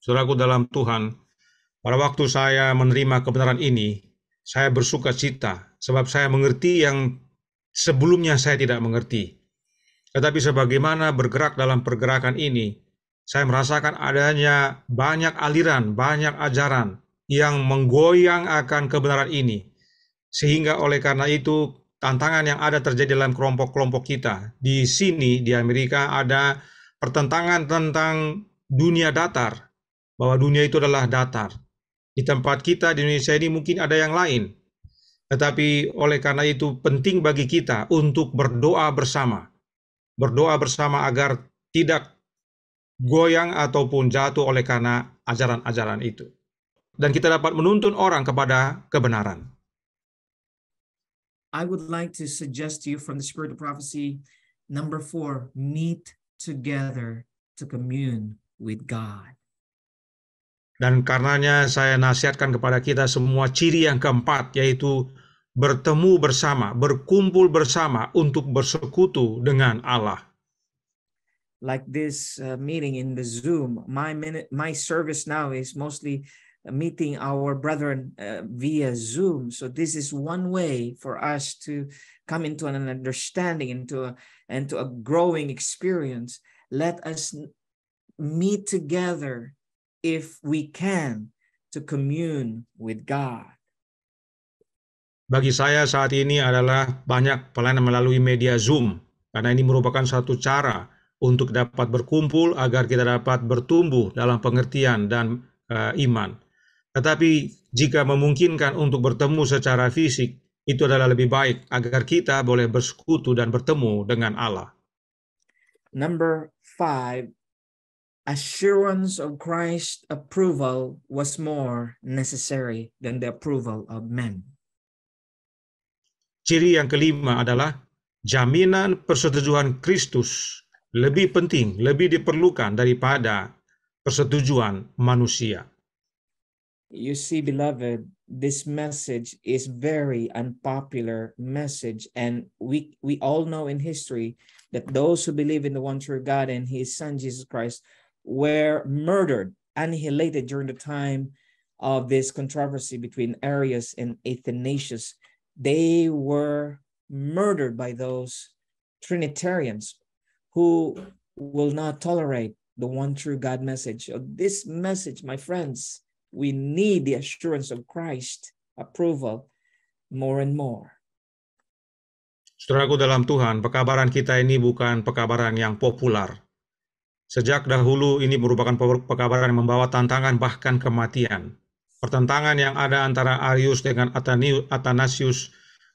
Saudaraku dalam Tuhan, pada waktu saya menerima kebenaran ini, saya bersuka cita sebab saya mengerti yang sebelumnya saya tidak mengerti. Tetapi sebagaimana bergerak dalam pergerakan ini, saya merasakan adanya banyak aliran, banyak ajaran yang menggoyang akan kebenaran ini. Sehingga oleh karena itu tantangan yang ada terjadi dalam kelompok-kelompok kita. Di sini, di Amerika, ada pertentangan tentang dunia datar, bahwa dunia itu adalah datar. Di tempat kita, di Indonesia ini mungkin ada yang lain. Tetapi oleh karena itu penting bagi kita untuk berdoa bersama. Berdoa bersama agar tidak goyang ataupun jatuh oleh karena ajaran-ajaran itu. Dan kita dapat menuntun orang kepada kebenaran. I would like to suggest to you from the Spirit of Prophecy number four, meet together to commune with God. Dan karenanya saya nasihatkan kepada kita semua ciri yang keempat yaitu bertemu bersama, berkumpul bersama untuk bersekutu dengan Allah. Like this uh, meeting in the Zoom, my minute, my service now is mostly meeting our brethren uh, via Zoom. So this is one way for us to come into an understanding, into a, into a growing experience. Let us meet together if we can to commune with God. Bagi saya saat ini adalah banyak pelayanan melalui media Zoom karena ini merupakan satu cara untuk dapat berkumpul agar kita dapat bertumbuh dalam pengertian dan uh, iman. Tetapi jika memungkinkan untuk bertemu secara fisik, itu adalah lebih baik agar kita boleh bersekutu dan bertemu dengan Allah. Number five, assurance of Christ's approval was more necessary than the approval of men. Ciri yang kelima adalah jaminan persetujuan Kristus lebih penting, lebih diperlukan daripada persetujuan manusia. You see, beloved, this message is very unpopular message. And we, we all know in history that those who believe in the one true God and his son, Jesus Christ, were murdered, annihilated during the time of this controversy between Arius and Athanasius. They were murdered by those Trinitarians who will not tolerate the one true God message. This message, my friends, we need the assurance of Christ approval more and more. Saudaraku dalam Tuhan, pekabaran kita ini bukan pekabaran yang populer. Sejak dahulu ini merupakan pekabaran yang membawa tantangan bahkan kematian. Pertentangan yang ada antara Arius dengan Athanasius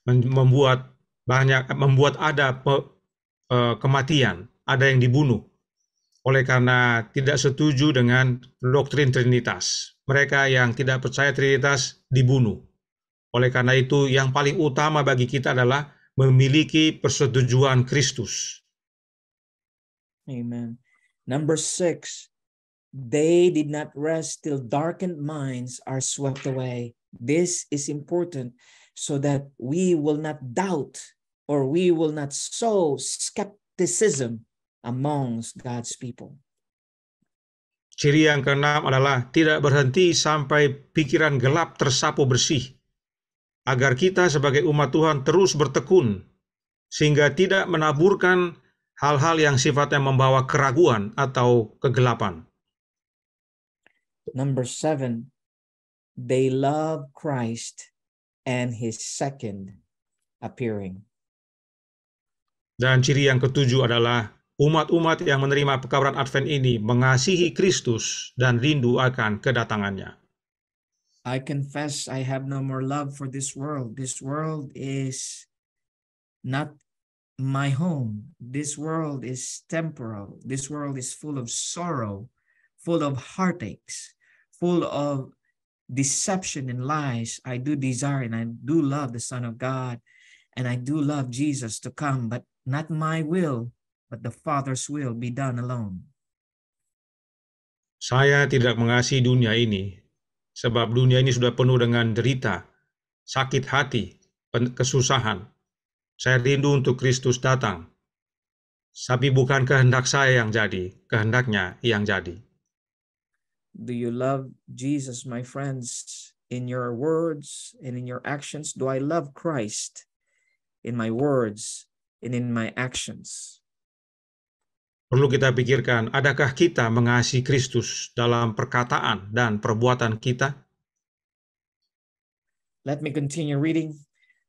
membuat banyak membuat ada pe, e, kematian, ada yang dibunuh oleh karena tidak setuju dengan doktrin Trinitas mereka yang tidak percaya Trinitas dibunuh. Oleh karena itu, yang paling utama bagi kita adalah memiliki persetujuan Kristus. Amen. Number six, they did not rest till darkened minds are swept away. This is important so that we will not doubt or we will not sow skepticism amongst God's people. Ciri yang keenam adalah tidak berhenti sampai pikiran gelap tersapu bersih, agar kita sebagai umat Tuhan terus bertekun, sehingga tidak menaburkan hal-hal yang sifatnya membawa keraguan atau kegelapan. Number seven, they love Christ and his second appearing. Dan ciri yang ketujuh adalah umat-umat yang menerima pekabaran Advent ini mengasihi Kristus dan rindu akan kedatangannya. I confess I have no more love for this world. This world is not my home. This world is temporal. This world is full of sorrow, full of heartaches, full of deception and lies. I do desire and I do love the Son of God and I do love Jesus to come, but not my will, but the Father's will be done alone. Saya tidak mengasihi dunia ini, sebab dunia ini sudah penuh dengan derita, sakit hati, kesusahan. Saya rindu untuk Kristus datang. Tapi bukan kehendak saya yang jadi, kehendaknya yang jadi. Do you love Jesus, my friends, in your words and in your actions? Do I love Christ in my words and in my actions? Perlu kita pikirkan, adakah kita mengasihi Kristus dalam perkataan dan perbuatan kita? Let me continue reading.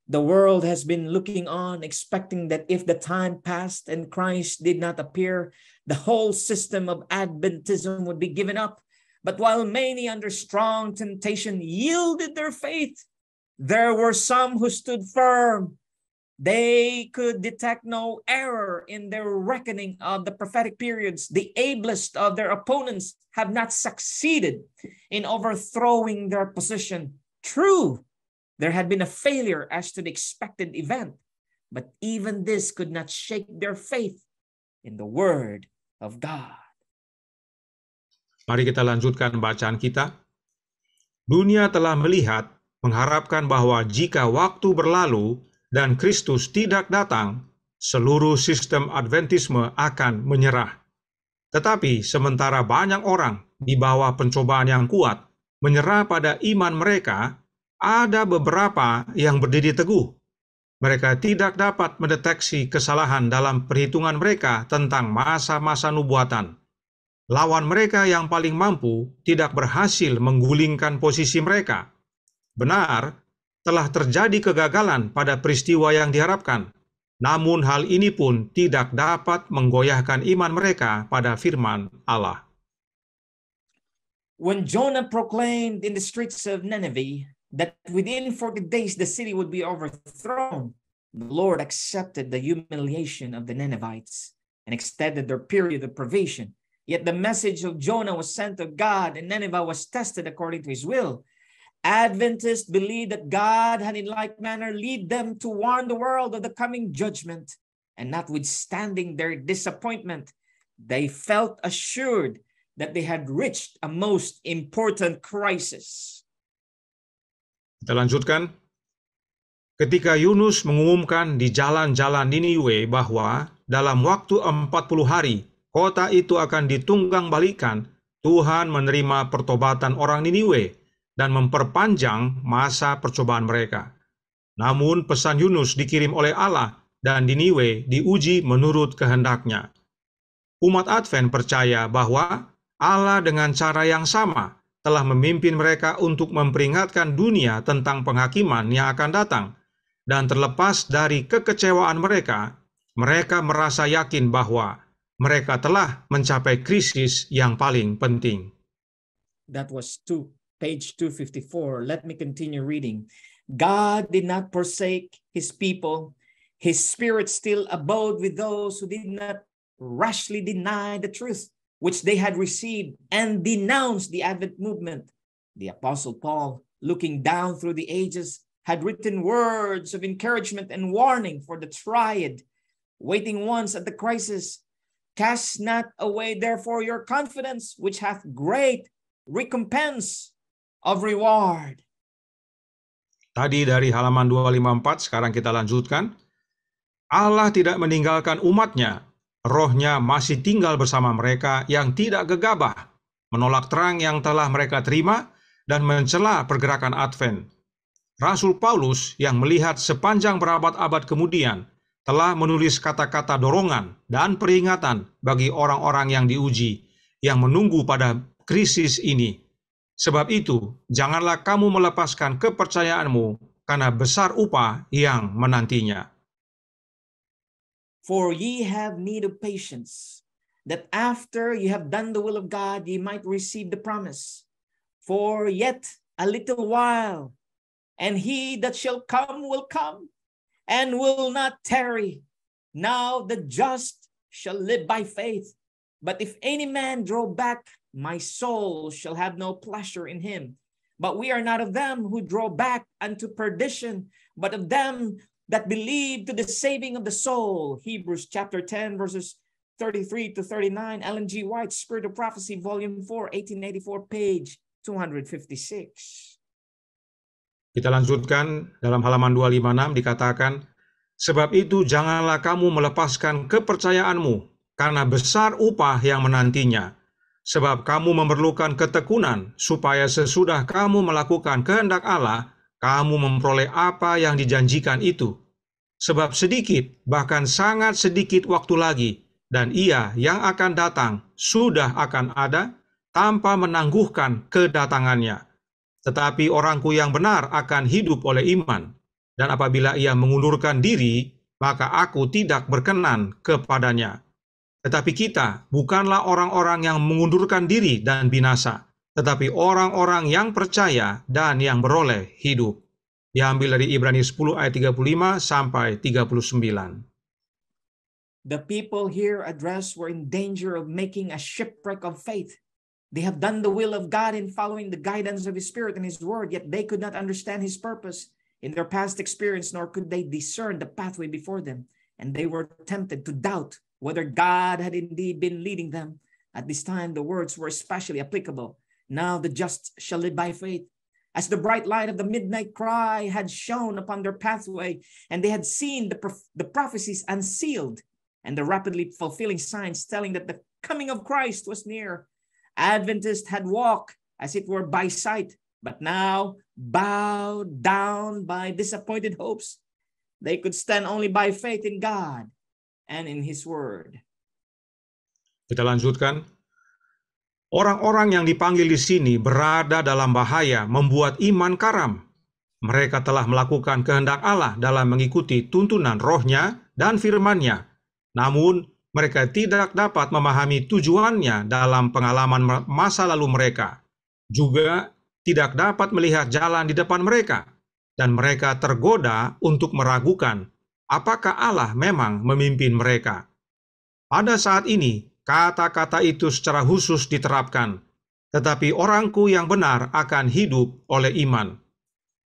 The world has been looking on, expecting that if the time passed and Christ did not appear, the whole system of Adventism would be given up. But while many under strong temptation yielded their faith, there were some who stood firm they could detect no error in their reckoning of the prophetic periods. The ablest of their opponents have not succeeded in overthrowing their position. True, there had been a failure as to the expected event, but even this could not shake their faith in the Word of God. Mari kita lanjutkan bacaan kita. Dunia telah melihat, mengharapkan bahwa jika waktu berlalu, dan Kristus tidak datang, seluruh sistem Adventisme akan menyerah. Tetapi sementara banyak orang di bawah pencobaan yang kuat menyerah pada iman mereka, ada beberapa yang berdiri teguh. Mereka tidak dapat mendeteksi kesalahan dalam perhitungan mereka tentang masa-masa nubuatan. Lawan mereka yang paling mampu tidak berhasil menggulingkan posisi mereka. Benar, telah terjadi kegagalan pada peristiwa yang diharapkan. Namun hal ini pun tidak dapat menggoyahkan iman mereka pada firman Allah. When Jonah proclaimed in the streets of Nineveh that within 40 days the city would be overthrown, the Lord accepted the humiliation of the Ninevites and extended their period of provision. Yet the message of Jonah was sent to God, and Nineveh was tested according to his will. Adventists believe that God had in like manner lead them to warn the world of the coming judgment. And notwithstanding their disappointment, they felt assured that they had reached a most important crisis. Kita lanjutkan. Ketika Yunus mengumumkan di jalan-jalan Niniwe bahwa dalam waktu 40 hari kota itu akan ditunggang balikan, Tuhan menerima pertobatan orang Niniwe dan memperpanjang masa percobaan mereka. Namun pesan Yunus dikirim oleh Allah dan di diuji menurut kehendaknya. Umat Advent percaya bahwa Allah dengan cara yang sama telah memimpin mereka untuk memperingatkan dunia tentang penghakiman yang akan datang. Dan terlepas dari kekecewaan mereka, mereka merasa yakin bahwa mereka telah mencapai krisis yang paling penting. That was too page 254. Let me continue reading. God did not forsake his people. His spirit still abode with those who did not rashly deny the truth which they had received and denounced the Advent movement. The Apostle Paul, looking down through the ages, had written words of encouragement and warning for the triad, waiting once at the crisis. Cast not away, therefore, your confidence, which hath great recompense. of reward. Tadi dari halaman 254, sekarang kita lanjutkan. Allah tidak meninggalkan umatnya, rohnya masih tinggal bersama mereka yang tidak gegabah, menolak terang yang telah mereka terima, dan mencela pergerakan Advent. Rasul Paulus yang melihat sepanjang berabad-abad kemudian telah menulis kata-kata dorongan dan peringatan bagi orang-orang yang diuji, yang menunggu pada krisis ini Sebab itu, janganlah kamu melepaskan kepercayaanmu, karena besar upah yang menantinya. For ye have need of patience, that after ye have done the will of God, ye might receive the promise. For yet a little while, and he that shall come will come, and will not tarry. Now the just shall live by faith. But if any man draw back, My soul shall have no pleasure in him. But we are not of them who draw back unto perdition, but of them that believe to the saving of the soul. Hebrews chapter 10, verses 33 to 39, Ellen G. White, Spirit of Prophecy, Volume 4, 1884, page 256. Kita lanjutkan dalam halaman 256 dikatakan, Sebab itu janganlah kamu melepaskan kepercayaanmu, karena besar upah yang menantinya. sebab kamu memerlukan ketekunan supaya sesudah kamu melakukan kehendak Allah, kamu memperoleh apa yang dijanjikan itu. Sebab sedikit, bahkan sangat sedikit waktu lagi, dan ia yang akan datang sudah akan ada tanpa menangguhkan kedatangannya. Tetapi orangku yang benar akan hidup oleh iman, dan apabila ia mengundurkan diri, maka aku tidak berkenan kepadanya.' Tetapi kita bukanlah orang-orang yang mengundurkan diri dan binasa, tetapi orang-orang yang percaya dan yang beroleh hidup. Diambil dari Ibrani 10 ayat 35 sampai 39. The people here addressed were in danger of making a shipwreck of faith. They have done the will of God in following the guidance of His Spirit and His Word, yet they could not understand His purpose in their past experience, nor could they discern the pathway before them. And they were tempted to doubt whether God had indeed been leading them. At this time, the words were especially applicable. Now the just shall live by faith. As the bright light of the midnight cry had shone upon their pathway, and they had seen the, prof- the prophecies unsealed and the rapidly fulfilling signs telling that the coming of Christ was near, Adventists had walked, as it were, by sight, but now bowed down by disappointed hopes. They could stand only by faith in God and in his word. Kita lanjutkan. Orang-orang yang dipanggil di sini berada dalam bahaya membuat iman karam. Mereka telah melakukan kehendak Allah dalam mengikuti tuntunan rohnya dan firmannya. Namun, mereka tidak dapat memahami tujuannya dalam pengalaman masa lalu mereka. Juga tidak dapat melihat jalan di depan mereka. Dan mereka tergoda untuk meragukan apakah Allah memang memimpin mereka. Pada saat ini, kata-kata itu secara khusus diterapkan, tetapi orangku yang benar akan hidup oleh iman.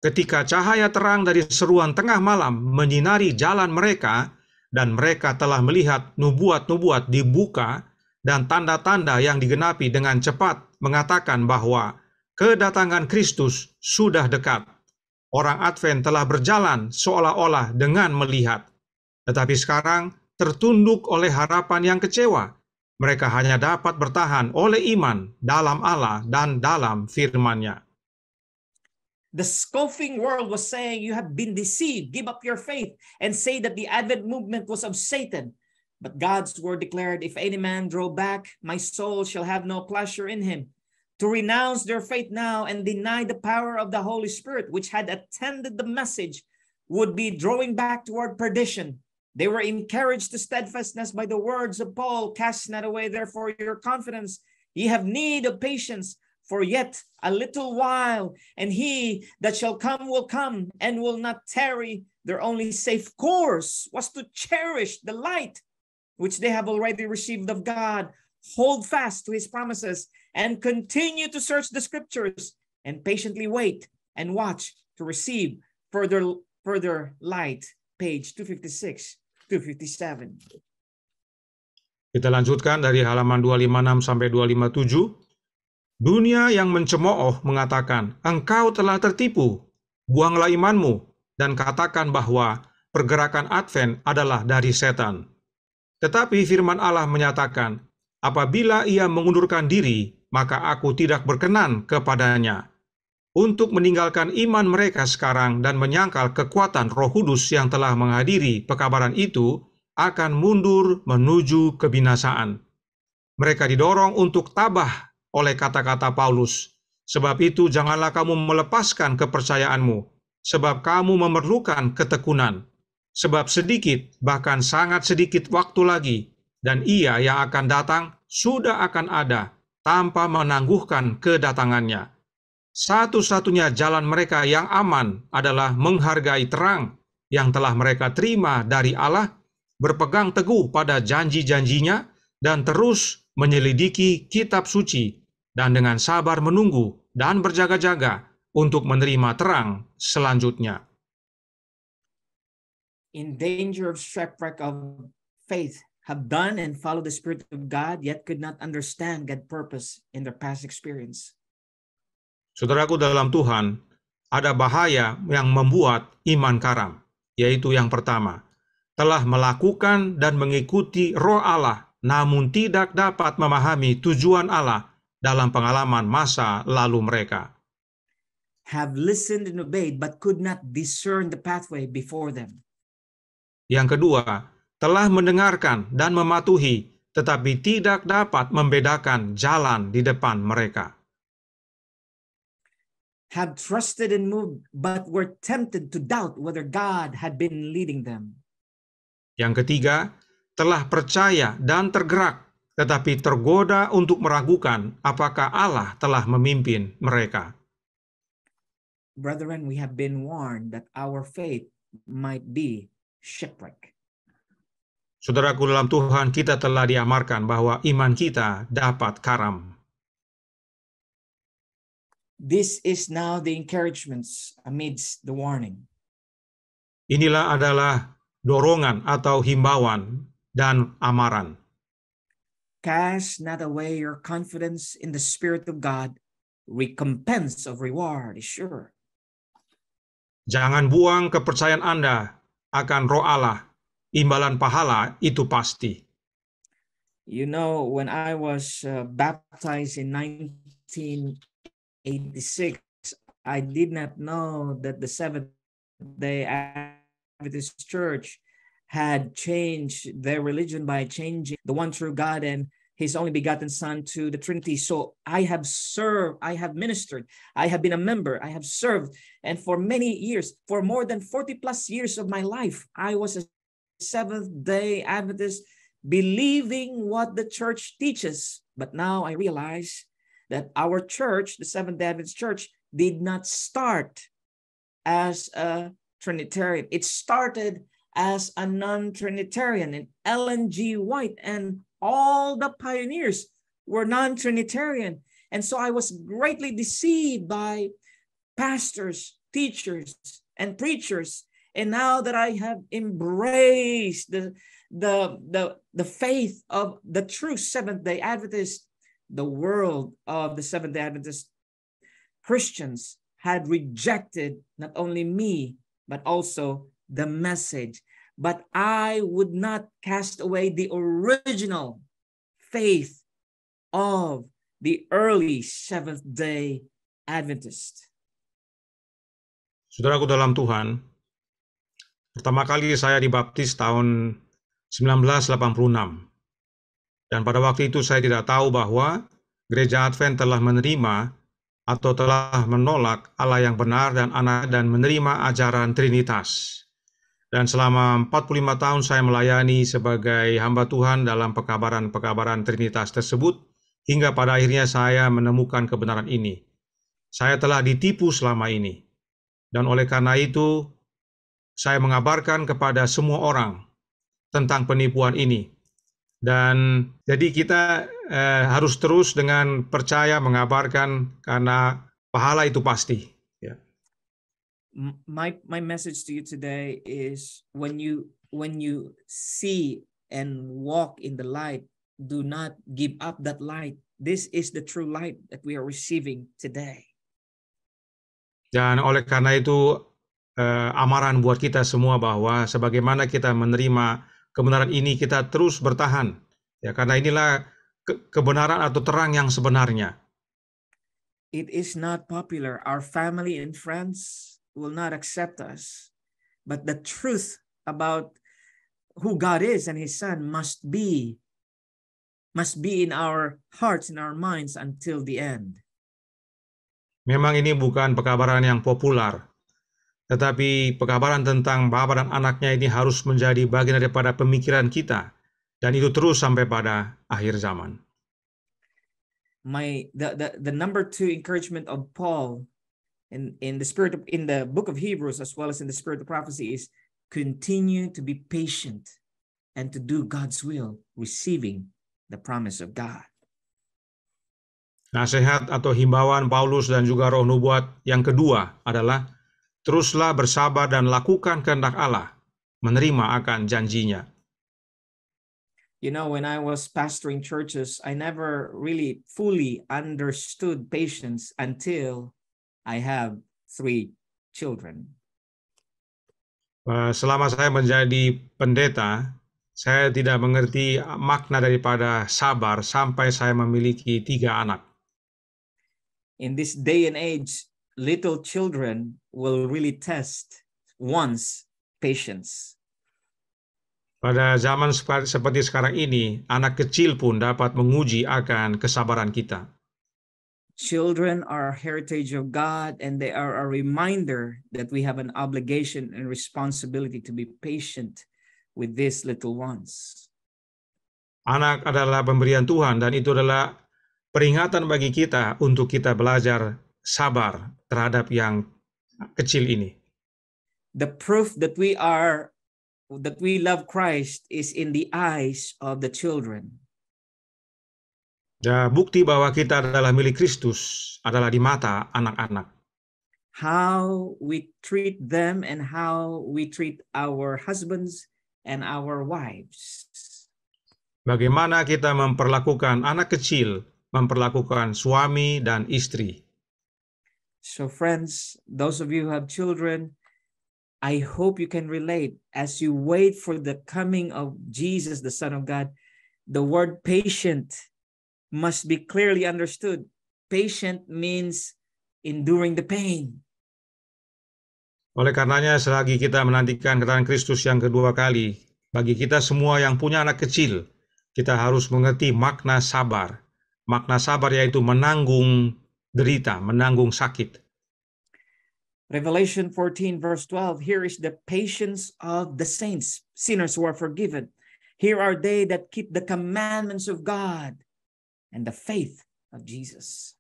Ketika cahaya terang dari seruan tengah malam menyinari jalan mereka, dan mereka telah melihat nubuat-nubuat dibuka dan tanda-tanda yang digenapi dengan cepat mengatakan bahwa kedatangan Kristus sudah dekat orang Advent telah berjalan seolah-olah dengan melihat. Tetapi sekarang tertunduk oleh harapan yang kecewa. Mereka hanya dapat bertahan oleh iman dalam Allah dan dalam firman-Nya. The scoffing world was saying you have been deceived, give up your faith and say that the Advent movement was of Satan. But God's word declared, if any man draw back, my soul shall have no pleasure in him. to renounce their faith now and deny the power of the Holy Spirit, which had attended the message, would be drawing back toward perdition. They were encouraged to steadfastness by the words of Paul Cast not away, therefore, your confidence. Ye have need of patience, for yet a little while, and he that shall come will come and will not tarry. Their only safe course was to cherish the light which they have already received of God, hold fast to his promises, and continue to search the scriptures and patiently wait and watch to receive further further light page 256 257 Kita lanjutkan dari halaman 256 sampai 257 Dunia yang mencemooh mengatakan, "Engkau telah tertipu. Buanglah imanmu dan katakan bahwa pergerakan Advent adalah dari setan." Tetapi firman Allah menyatakan, apabila ia mengundurkan diri, maka aku tidak berkenan kepadanya untuk meninggalkan iman mereka sekarang dan menyangkal kekuatan Roh Kudus yang telah menghadiri pekabaran itu akan mundur menuju kebinasaan. Mereka didorong untuk tabah oleh kata-kata Paulus. Sebab itu, janganlah kamu melepaskan kepercayaanmu, sebab kamu memerlukan ketekunan. Sebab sedikit, bahkan sangat sedikit waktu lagi, dan ia yang akan datang sudah akan ada tanpa menangguhkan kedatangannya. Satu-satunya jalan mereka yang aman adalah menghargai terang yang telah mereka terima dari Allah, berpegang teguh pada janji-janjinya, dan terus menyelidiki kitab suci, dan dengan sabar menunggu dan berjaga-jaga untuk menerima terang selanjutnya. In danger of shipwreck of faith have done and followed the Spirit of God, yet could not understand God's purpose in their past experience. Saudaraku dalam Tuhan, ada bahaya yang membuat iman karam, yaitu yang pertama, telah melakukan dan mengikuti roh Allah, namun tidak dapat memahami tujuan Allah dalam pengalaman masa lalu mereka. Have listened and obeyed, but could not discern the pathway before them. Yang kedua, telah mendengarkan dan mematuhi, tetapi tidak dapat membedakan jalan di depan mereka. Had trusted and moved, but were tempted to doubt whether God had been leading them. Yang ketiga, telah percaya dan tergerak, tetapi tergoda untuk meragukan apakah Allah telah memimpin mereka. Brethren, we have been warned that our faith might be shipwrecked. Saudaraku dalam Tuhan, kita telah diamarkan bahwa iman kita dapat karam. This is now the encouragements amidst the warning. Inilah adalah dorongan atau himbauan dan amaran. Cast not away your confidence in the Spirit of God. Recompense of reward is sure. Jangan buang kepercayaan Anda akan roh Allah imbalan pahala itu pasti. You know, when I was uh, baptized in 1986, I did not know that the Seventh Day Adventist Church had changed their religion by changing the one true God and his only begotten son to the trinity so i have served i have ministered i have been a member i have served and for many years for more than 40 plus years of my life i was a Seventh day Adventist believing what the church teaches. But now I realize that our church, the Seventh day Adventist Church, did not start as a Trinitarian. It started as a non Trinitarian, and Ellen G. White and all the pioneers were non Trinitarian. And so I was greatly deceived by pastors, teachers, and preachers and now that I have embraced the, the, the, the faith of the true Seventh day Adventist, the world of the Seventh day Adventist Christians had rejected not only me, but also the message. But I would not cast away the original faith of the early Seventh day Adventist. Saudaraku dalam Tuhan, Pertama kali saya dibaptis tahun 1986. Dan pada waktu itu saya tidak tahu bahwa gereja Advent telah menerima atau telah menolak Allah yang benar dan anak dan menerima ajaran Trinitas. Dan selama 45 tahun saya melayani sebagai hamba Tuhan dalam pekabaran-pekabaran Trinitas tersebut, hingga pada akhirnya saya menemukan kebenaran ini. Saya telah ditipu selama ini. Dan oleh karena itu, saya mengabarkan kepada semua orang tentang penipuan ini. Dan jadi kita eh, harus terus dengan percaya mengabarkan karena pahala itu pasti. Yeah. My my message to you today is when you when you see and walk in the light, do not give up that light. This is the true light that we are receiving today. Dan oleh karena itu eh, amaran buat kita semua bahwa sebagaimana kita menerima kebenaran ini kita terus bertahan ya karena inilah ke kebenaran atau terang yang sebenarnya. It is not popular. Our family and friends will not accept us. But the truth about who God is and his son must be must be in our hearts in our minds until the end. Memang ini bukan pekabaran yang populer. Tetapi pekabaran tentang Bapa dan anaknya ini harus menjadi bagian daripada pemikiran kita. Dan itu terus sampai pada akhir zaman. My the, the, the number two encouragement of Paul in, in the spirit of, in the book of Hebrews as well as in the spirit of prophecy is continue to be patient and to do God's will, receiving the promise of God. Nasihat atau himbauan Paulus dan juga roh nubuat yang kedua adalah Teruslah bersabar dan lakukan kehendak Allah, menerima akan janjinya. You know, when I was pastoring churches, I never really fully understood patience until I have three children. Eh, selama saya menjadi pendeta, saya tidak mengerti makna daripada sabar sampai saya memiliki tiga anak. In this day and age, little children will really test one's patience. Pada zaman seperti sekarang ini, anak kecil pun dapat menguji akan kesabaran kita. Children are heritage of God and they are a reminder that we have an obligation and responsibility to be patient with these little ones. Anak adalah pemberian Tuhan dan itu adalah peringatan bagi kita untuk kita belajar sabar terhadap yang kecil ini. The proof that we are that we love Christ is in the eyes of the children. Ya, bukti bahwa kita adalah milik Kristus adalah di mata anak-anak. How we treat them and how we treat our husbands and our wives. Bagaimana kita memperlakukan anak kecil, memperlakukan suami dan istri. So, friends, those of you who have children, I hope you can relate. As you wait for the coming of Jesus, the Son of God, the word patient must be clearly understood. Patient means enduring the pain. Oleh karenanya, selagi kita menantikan kedatangan Kristus yang kedua kali, bagi kita semua yang punya anak kecil, kita harus mengerti makna sabar. Makna sabar yaitu menanggung derita, menanggung sakit. Revelation 14 verse 12, here is the patience of the saints, sinners who are forgiven. Here are they that keep the commandments of God and the faith of Jesus.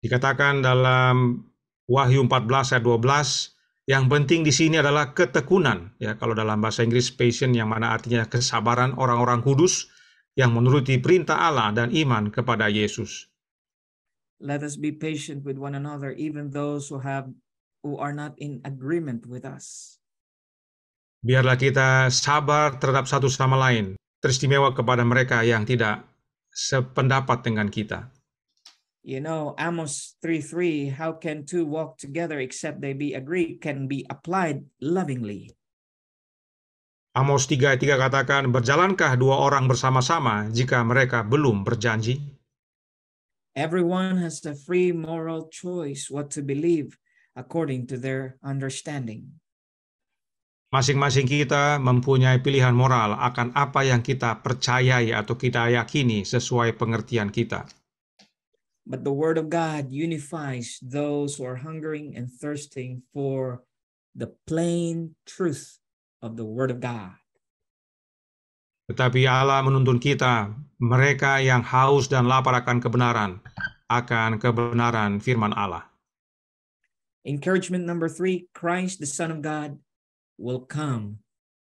Dikatakan dalam Wahyu 14 ayat 12, yang penting di sini adalah ketekunan. Ya, kalau dalam bahasa Inggris patience yang mana artinya kesabaran orang-orang kudus yang menuruti perintah Allah dan iman kepada Yesus let us be patient with one another, even those who have who are not in agreement with us. Biarlah kita sabar terhadap satu sama lain, teristimewa kepada mereka yang tidak sependapat dengan kita. You know, Amos 3:3, how can two walk together except they be agreed can be applied lovingly. Amos 3:3 katakan, berjalankah dua orang bersama-sama jika mereka belum berjanji? Everyone has a free moral choice what to believe according to their understanding. Masing-masing kita mempunyai pilihan moral akan apa yang kita percayai atau kita yakini sesuai pengertian kita. But the word of God unifies those who are hungering and thirsting for the plain truth of the word of God. Tetapi Allah menuntun kita, mereka yang haus dan lapar akan kebenaran, akan kebenaran firman Allah. Encouragement number three, Christ the Son of God will come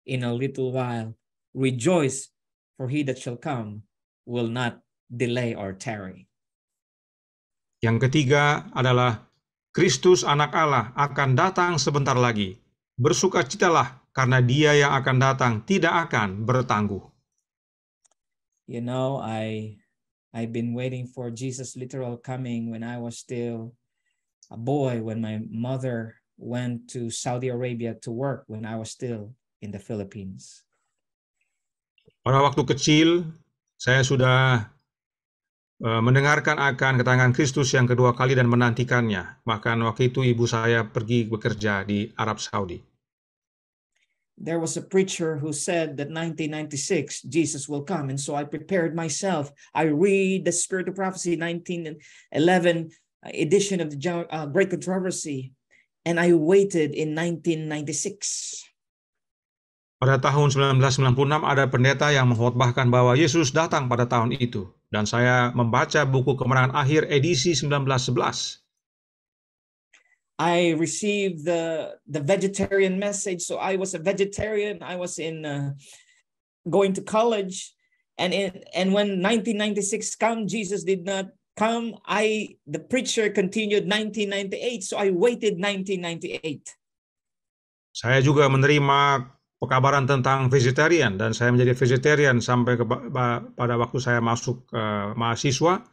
in a little while. Rejoice, for he that shall come will not delay or tarry. Yang ketiga adalah Kristus anak Allah akan datang sebentar lagi. Bersukacitalah karena dia yang akan datang tidak akan bertangguh. You know, I I've been waiting for Jesus literal coming when I was still a boy when my mother went to Saudi Arabia to work when I was still in the Philippines. Pada waktu kecil, saya sudah eh, mendengarkan akan ketangan Kristus yang kedua kali dan menantikannya. Bahkan waktu itu ibu saya pergi bekerja di Arab Saudi there was a preacher who said that 1996 Jesus will come. And so I prepared myself. I read the Spirit of Prophecy 1911 uh, edition of the uh, Great Controversy. And I waited in 1996. Pada tahun 1996 ada pendeta yang mengkhotbahkan bahwa Yesus datang pada tahun itu. Dan saya membaca buku kemenangan akhir edisi 1911. I received the the vegetarian message. So I was a vegetarian. I was in uh, going to college, and in, and when 1996 come, Jesus did not come. I the preacher continued 1998. So I waited 1998. Saya juga menerima pekabaran tentang vegetarian dan saya menjadi vegetarian sampai ke, pada waktu saya masuk uh, mahasiswa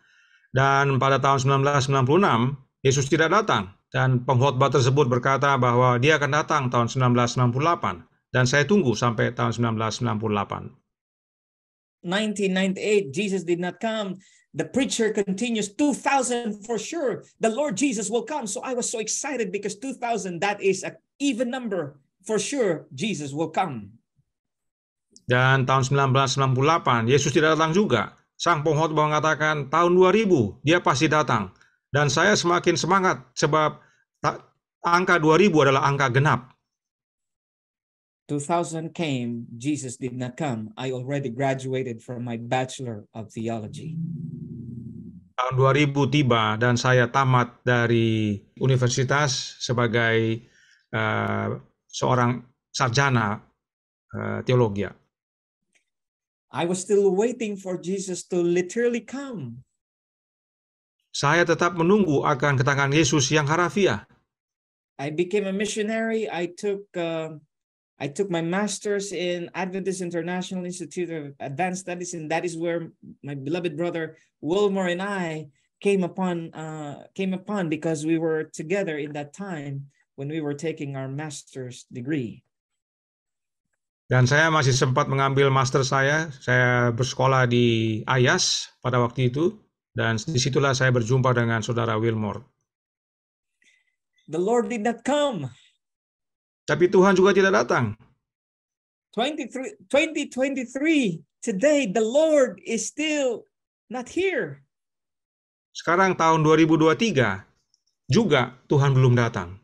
dan pada tahun 1996 Yesus tidak datang. Dan pengkhotbah tersebut berkata bahwa dia akan datang tahun 1968 dan saya tunggu sampai tahun 1998. 1998 Jesus did not come. The preacher continues 2000 for sure. The Lord Jesus will come. So I was so excited because 2000 that is an even number. For sure Jesus will come. Dan tahun 1998 Yesus tidak datang juga. Sang pengkhotbah mengatakan tahun 2000 dia pasti datang. Dan saya semakin semangat sebab angka 2000 adalah angka genap. 2000 came, Jesus did not come. I already graduated from my bachelor of theology. Tahun 2000 tiba dan saya tamat dari universitas sebagai uh, seorang sarjana uh, teologi. I was still waiting for Jesus to literally come. Saya tetap menunggu akan kedatangan Yesus yang harafiah. I became a missionary. I took uh, I took my masters in Adventist International Institute of Advanced Studies, and that is where my beloved brother Wilmore and I came upon uh, came upon because we were together in that time when we were taking our master's degree. Dan saya masih sempat mengambil master saya. Saya bersekolah di Ayas pada waktu itu. Dan disitulah saya berjumpa dengan saudara Wilmore. The Lord did not come. Tapi Tuhan juga tidak datang. 2023, today the Lord is still not here. Sekarang tahun 2023 juga Tuhan belum datang.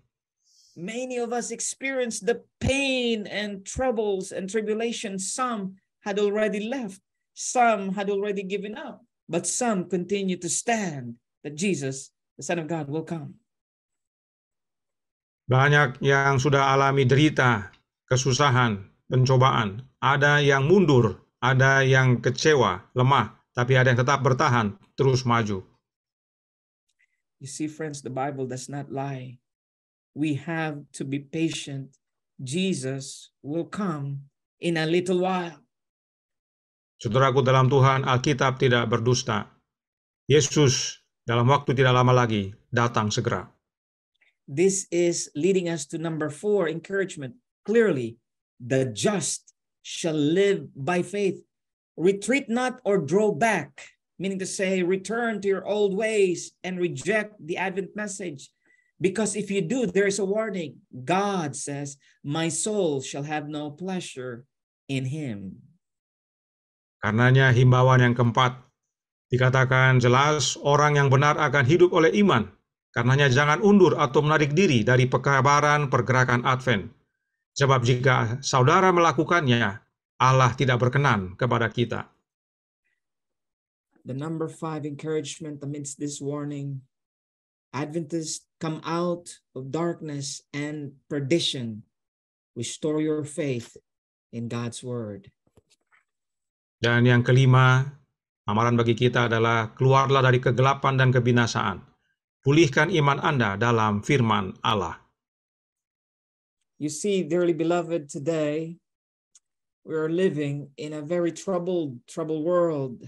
Many of us experience the pain and troubles and tribulations. Some had already left. Some had already given up but some continue to stand that Jesus, the Son of God, will come. Banyak yang sudah alami derita, kesusahan, pencobaan. Ada yang mundur, ada yang kecewa, lemah, tapi ada yang tetap bertahan, terus maju. You see, friends, the Bible does not lie. We have to be patient. Jesus will come in a little while. Saudaraku dalam Tuhan, Alkitab tidak berdusta. Yesus dalam waktu tidak lama lagi datang segera. This is leading us to number four, encouragement. Clearly, the just shall live by faith. Retreat not or draw back, meaning to say, return to your old ways and reject the Advent message. Because if you do, there is a warning. God says, My soul shall have no pleasure in him. Karenanya himbauan yang keempat, dikatakan jelas orang yang benar akan hidup oleh iman. Karenanya jangan undur atau menarik diri dari pekabaran pergerakan Advent. Sebab jika saudara melakukannya, Allah tidak berkenan kepada kita. The number five encouragement amidst this warning Adventists come out of darkness and perdition. Restore your faith in God's word. Dan yang kelima, amaran bagi kita adalah keluarlah dari kegelapan dan kebinasaan. Pulihkan iman Anda dalam firman Allah. You see, dearly beloved, today we are living in a very troubled, troubled world.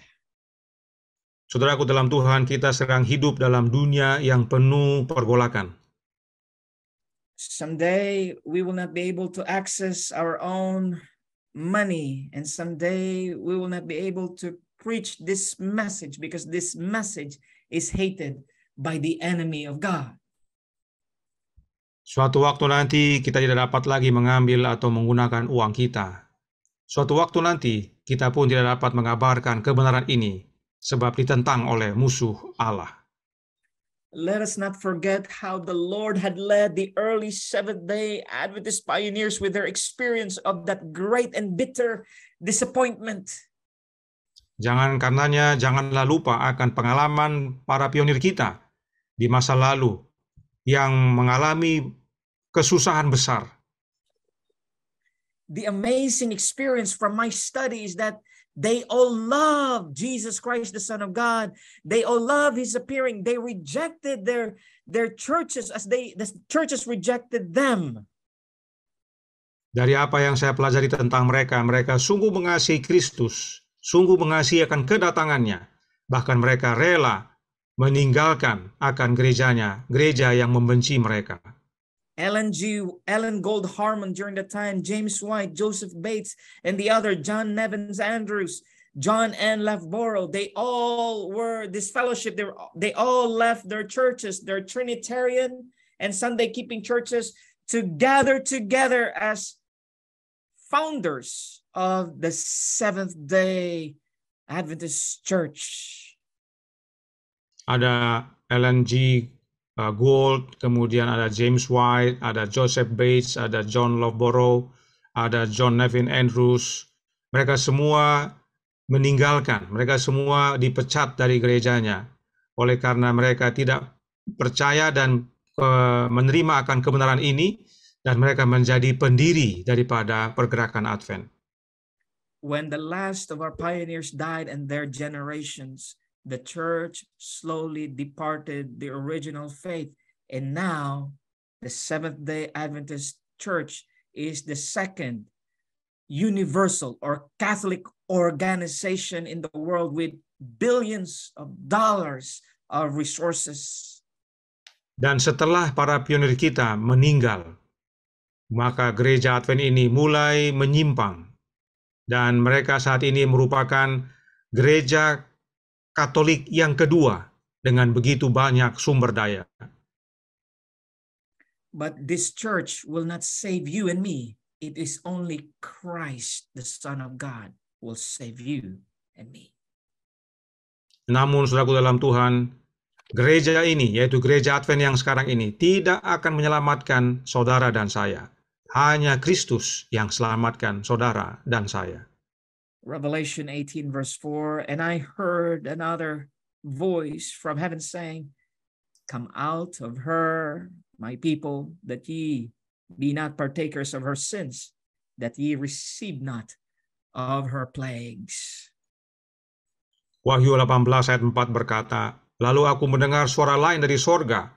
Saudaraku dalam Tuhan, kita sedang hidup dalam dunia yang penuh pergolakan. Someday we will not be able to access our own money. And someday we will not be able to preach this message because this message is hated by the enemy of God. Suatu waktu nanti kita tidak dapat lagi mengambil atau menggunakan uang kita. Suatu waktu nanti kita pun tidak dapat mengabarkan kebenaran ini sebab ditentang oleh musuh Allah. let us not forget how the Lord had led the early Seventh day Adventist pioneers with their experience of that great and bitter disappointment. Jangan karenanya janganlah lupa akan pengalaman para pionir kita di masa lalu yang mengalami kesusahan besar. The amazing experience from my studies that They all love Jesus Christ, the Son of God. They all love his appearing. They rejected their, their churches as they the churches rejected them. Dari apa yang saya pelajari tentang mereka, mereka sungguh mengasihi Kristus, sungguh mengasihi akan kedatangannya. Bahkan mereka rela meninggalkan akan gerejanya, gereja yang membenci mereka. Ellen G, Ellen Gold Harmon during that time, James White, Joseph Bates, and the other, John Nevins Andrews, John and Lefboro, they all were this fellowship. They, were, they all left their churches, their Trinitarian and Sunday keeping churches to gather together as founders of the Seventh day Adventist Church. Ada Ellen G. uh, eh, Gold, kemudian ada James White, ada Joseph Bates, ada John Loveborough, ada John Nevin Andrews. Mereka semua meninggalkan, mereka semua dipecat dari gerejanya oleh karena mereka tidak percaya dan eh, menerima akan kebenaran ini dan mereka menjadi pendiri daripada pergerakan Advent. When the last of our pioneers died and their generations, the church slowly departed the original faith. And now the Seventh day Adventist Church is the second universal or Catholic organization in the world with billions of dollars of resources. Dan setelah para pionir kita meninggal, maka gereja Advent ini mulai menyimpang dan mereka saat ini merupakan gereja Katolik yang kedua dengan begitu banyak sumber daya. But this church will not save you and me. It is only Christ, the Son of God, will save you and me. Namun, saudaraku dalam Tuhan, gereja ini, yaitu gereja Advent yang sekarang ini, tidak akan menyelamatkan saudara dan saya. Hanya Kristus yang selamatkan saudara dan saya. Revelation 18, verse 4 And I heard another voice from heaven saying, Come out of her, my people, that ye be not partakers of her sins, that ye receive not of her plagues. Wahyu 18 ayat 4 berkata, Lalu aku mendengar suara lain dari sorga,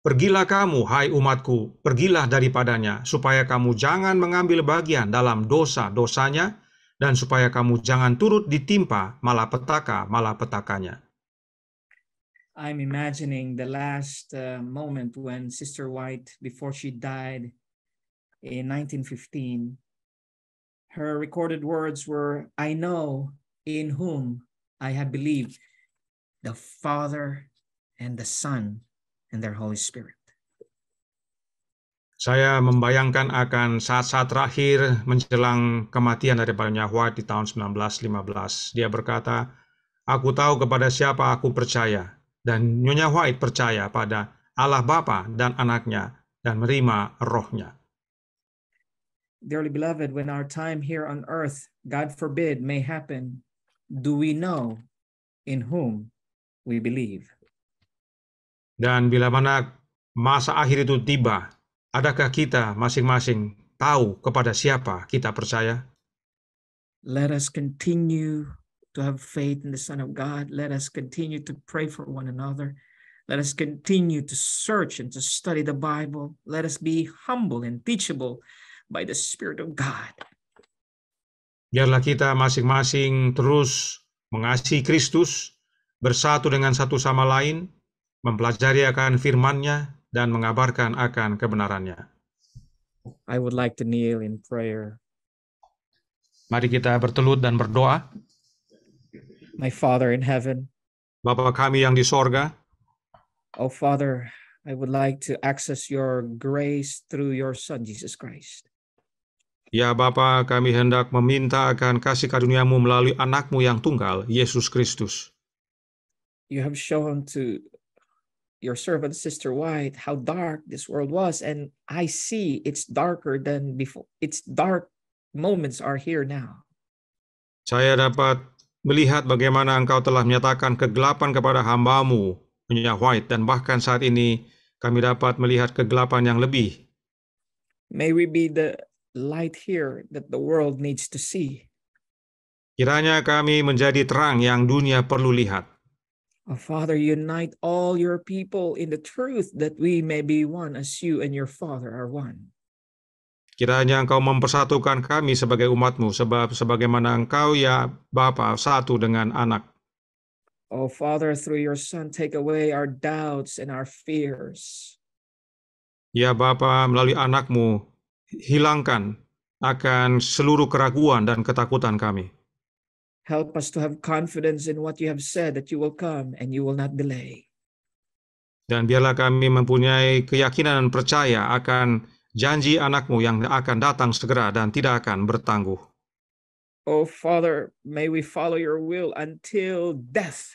Pergilah kamu, hai umatku, pergilah daripadanya, supaya kamu jangan mengambil bagian dalam dosa-dosanya, dan supaya kamu jangan turut ditimpa malapetaka malapetakanya. I'm imagining the last uh, moment when Sister White, before she died in 1915, her recorded words were, I know in whom I have believed, the Father and the Son and their Holy Spirit. Saya membayangkan akan saat-saat terakhir menjelang kematian dari Palanya White di tahun 1915. Dia berkata, Aku tahu kepada siapa aku percaya. Dan Nyonya White percaya pada Allah Bapa dan anaknya dan menerima rohnya. Dearly beloved, when our time here on earth, God forbid, may happen, do we know in whom we believe? Dan bila mana masa akhir itu tiba, Adakah kita masing-masing tahu kepada siapa kita percaya? Let us continue to have faith in the Son of God. Let us continue to pray for one another. Let us continue to search and to study the Bible. Let us be humble and teachable by the Spirit of God. Biarlah kita masing-masing terus mengasihi Kristus, bersatu dengan satu sama lain, mempelajari akan firman-Nya, dan mengabarkan akan kebenarannya. I would like to kneel in prayer. Mari kita bertelut dan berdoa. My Father in heaven. Bapa kami yang di sorga. Oh Father, I would like to access your grace through your Son Jesus Christ. Ya Bapa, kami hendak meminta akan kasih karuniamu melalui anakmu yang tunggal, Yesus Kristus. You have shown to your servant sister white how dark this world was and i see it's darker than before its dark moments are here now saya dapat melihat bagaimana engkau telah menyatakan kegelapan kepada hambamu punya white dan bahkan saat ini kami dapat melihat kegelapan yang lebih may we be the light here that the world needs to see kiranya kami menjadi terang yang dunia perlu lihat Oh, Father, unite all your people in the truth that we may be one as you and your Father are one. Kiranya engkau mempersatukan kami sebagai umatmu, sebab sebagaimana engkau ya Bapa satu dengan anak. Oh Father, through your Son, take away our doubts and our fears. Ya Bapa, melalui anakmu, hilangkan akan seluruh keraguan dan ketakutan kami. Help us to have confidence in what you have said that you will come and you will not delay. Dan biarlah kami mempunyai keyakinan dan percaya akan janji anakmu yang akan datang segera dan tidak akan bertangguh. Oh Father, may we follow your will until death.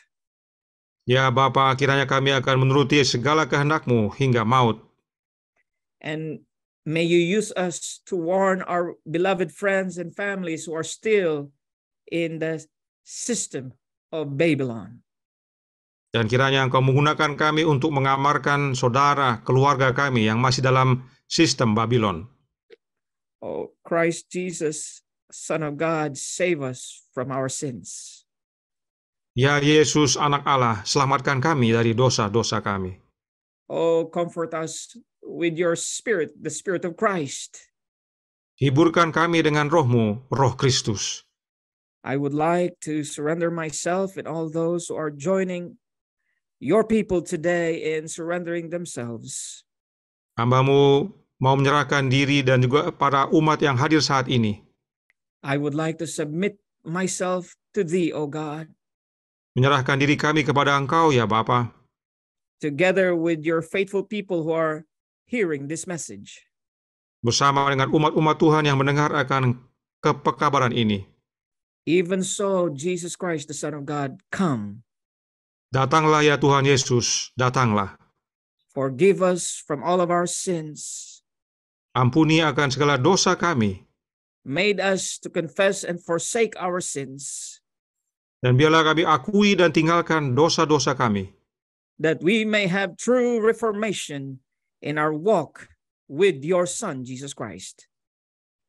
Ya Bapa, kiranya kami akan menuruti segala kehendakmu hingga maut. And may you use us to warn our beloved friends and families who are still in the system of Babylon. Dan kiranya engkau menggunakan kami untuk mengamarkan saudara, keluarga kami yang masih dalam sistem Babylon. Oh, Christ Jesus, Son of God, save us from our sins. Ya Yesus, anak Allah, selamatkan kami dari dosa-dosa kami. Oh, comfort us with your spirit, the spirit of Christ. Hiburkan kami dengan rohmu, roh Kristus. I would like to surrender myself and all those who are joining your people today in surrendering themselves. Hambamu mau menyerahkan diri dan juga para umat yang hadir saat ini. I would like to submit myself to thee, O God. Menyerahkan diri kami kepada Engkau ya Bapa. Together with your faithful people who are hearing this message. Bersama dengan umat-umat Tuhan yang mendengar akan kepekabaran ini. Even so, Jesus Christ, the Son of God, come. Datanglah ya Tuhan Yesus, datanglah. Forgive us from all of our sins. Ampuni akan segala dosa kami. Made us to confess and forsake our sins. Dan biarlah kami akui dan tinggalkan dosa-dosa kami. That we may have true reformation in our walk with your Son, Jesus Christ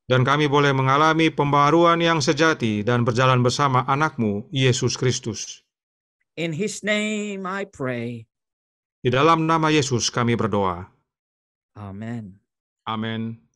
dan kami boleh mengalami pembaruan yang sejati dan berjalan bersama anakmu, Yesus Kristus. In His name I pray. Di dalam nama Yesus kami berdoa. Amen. Amin.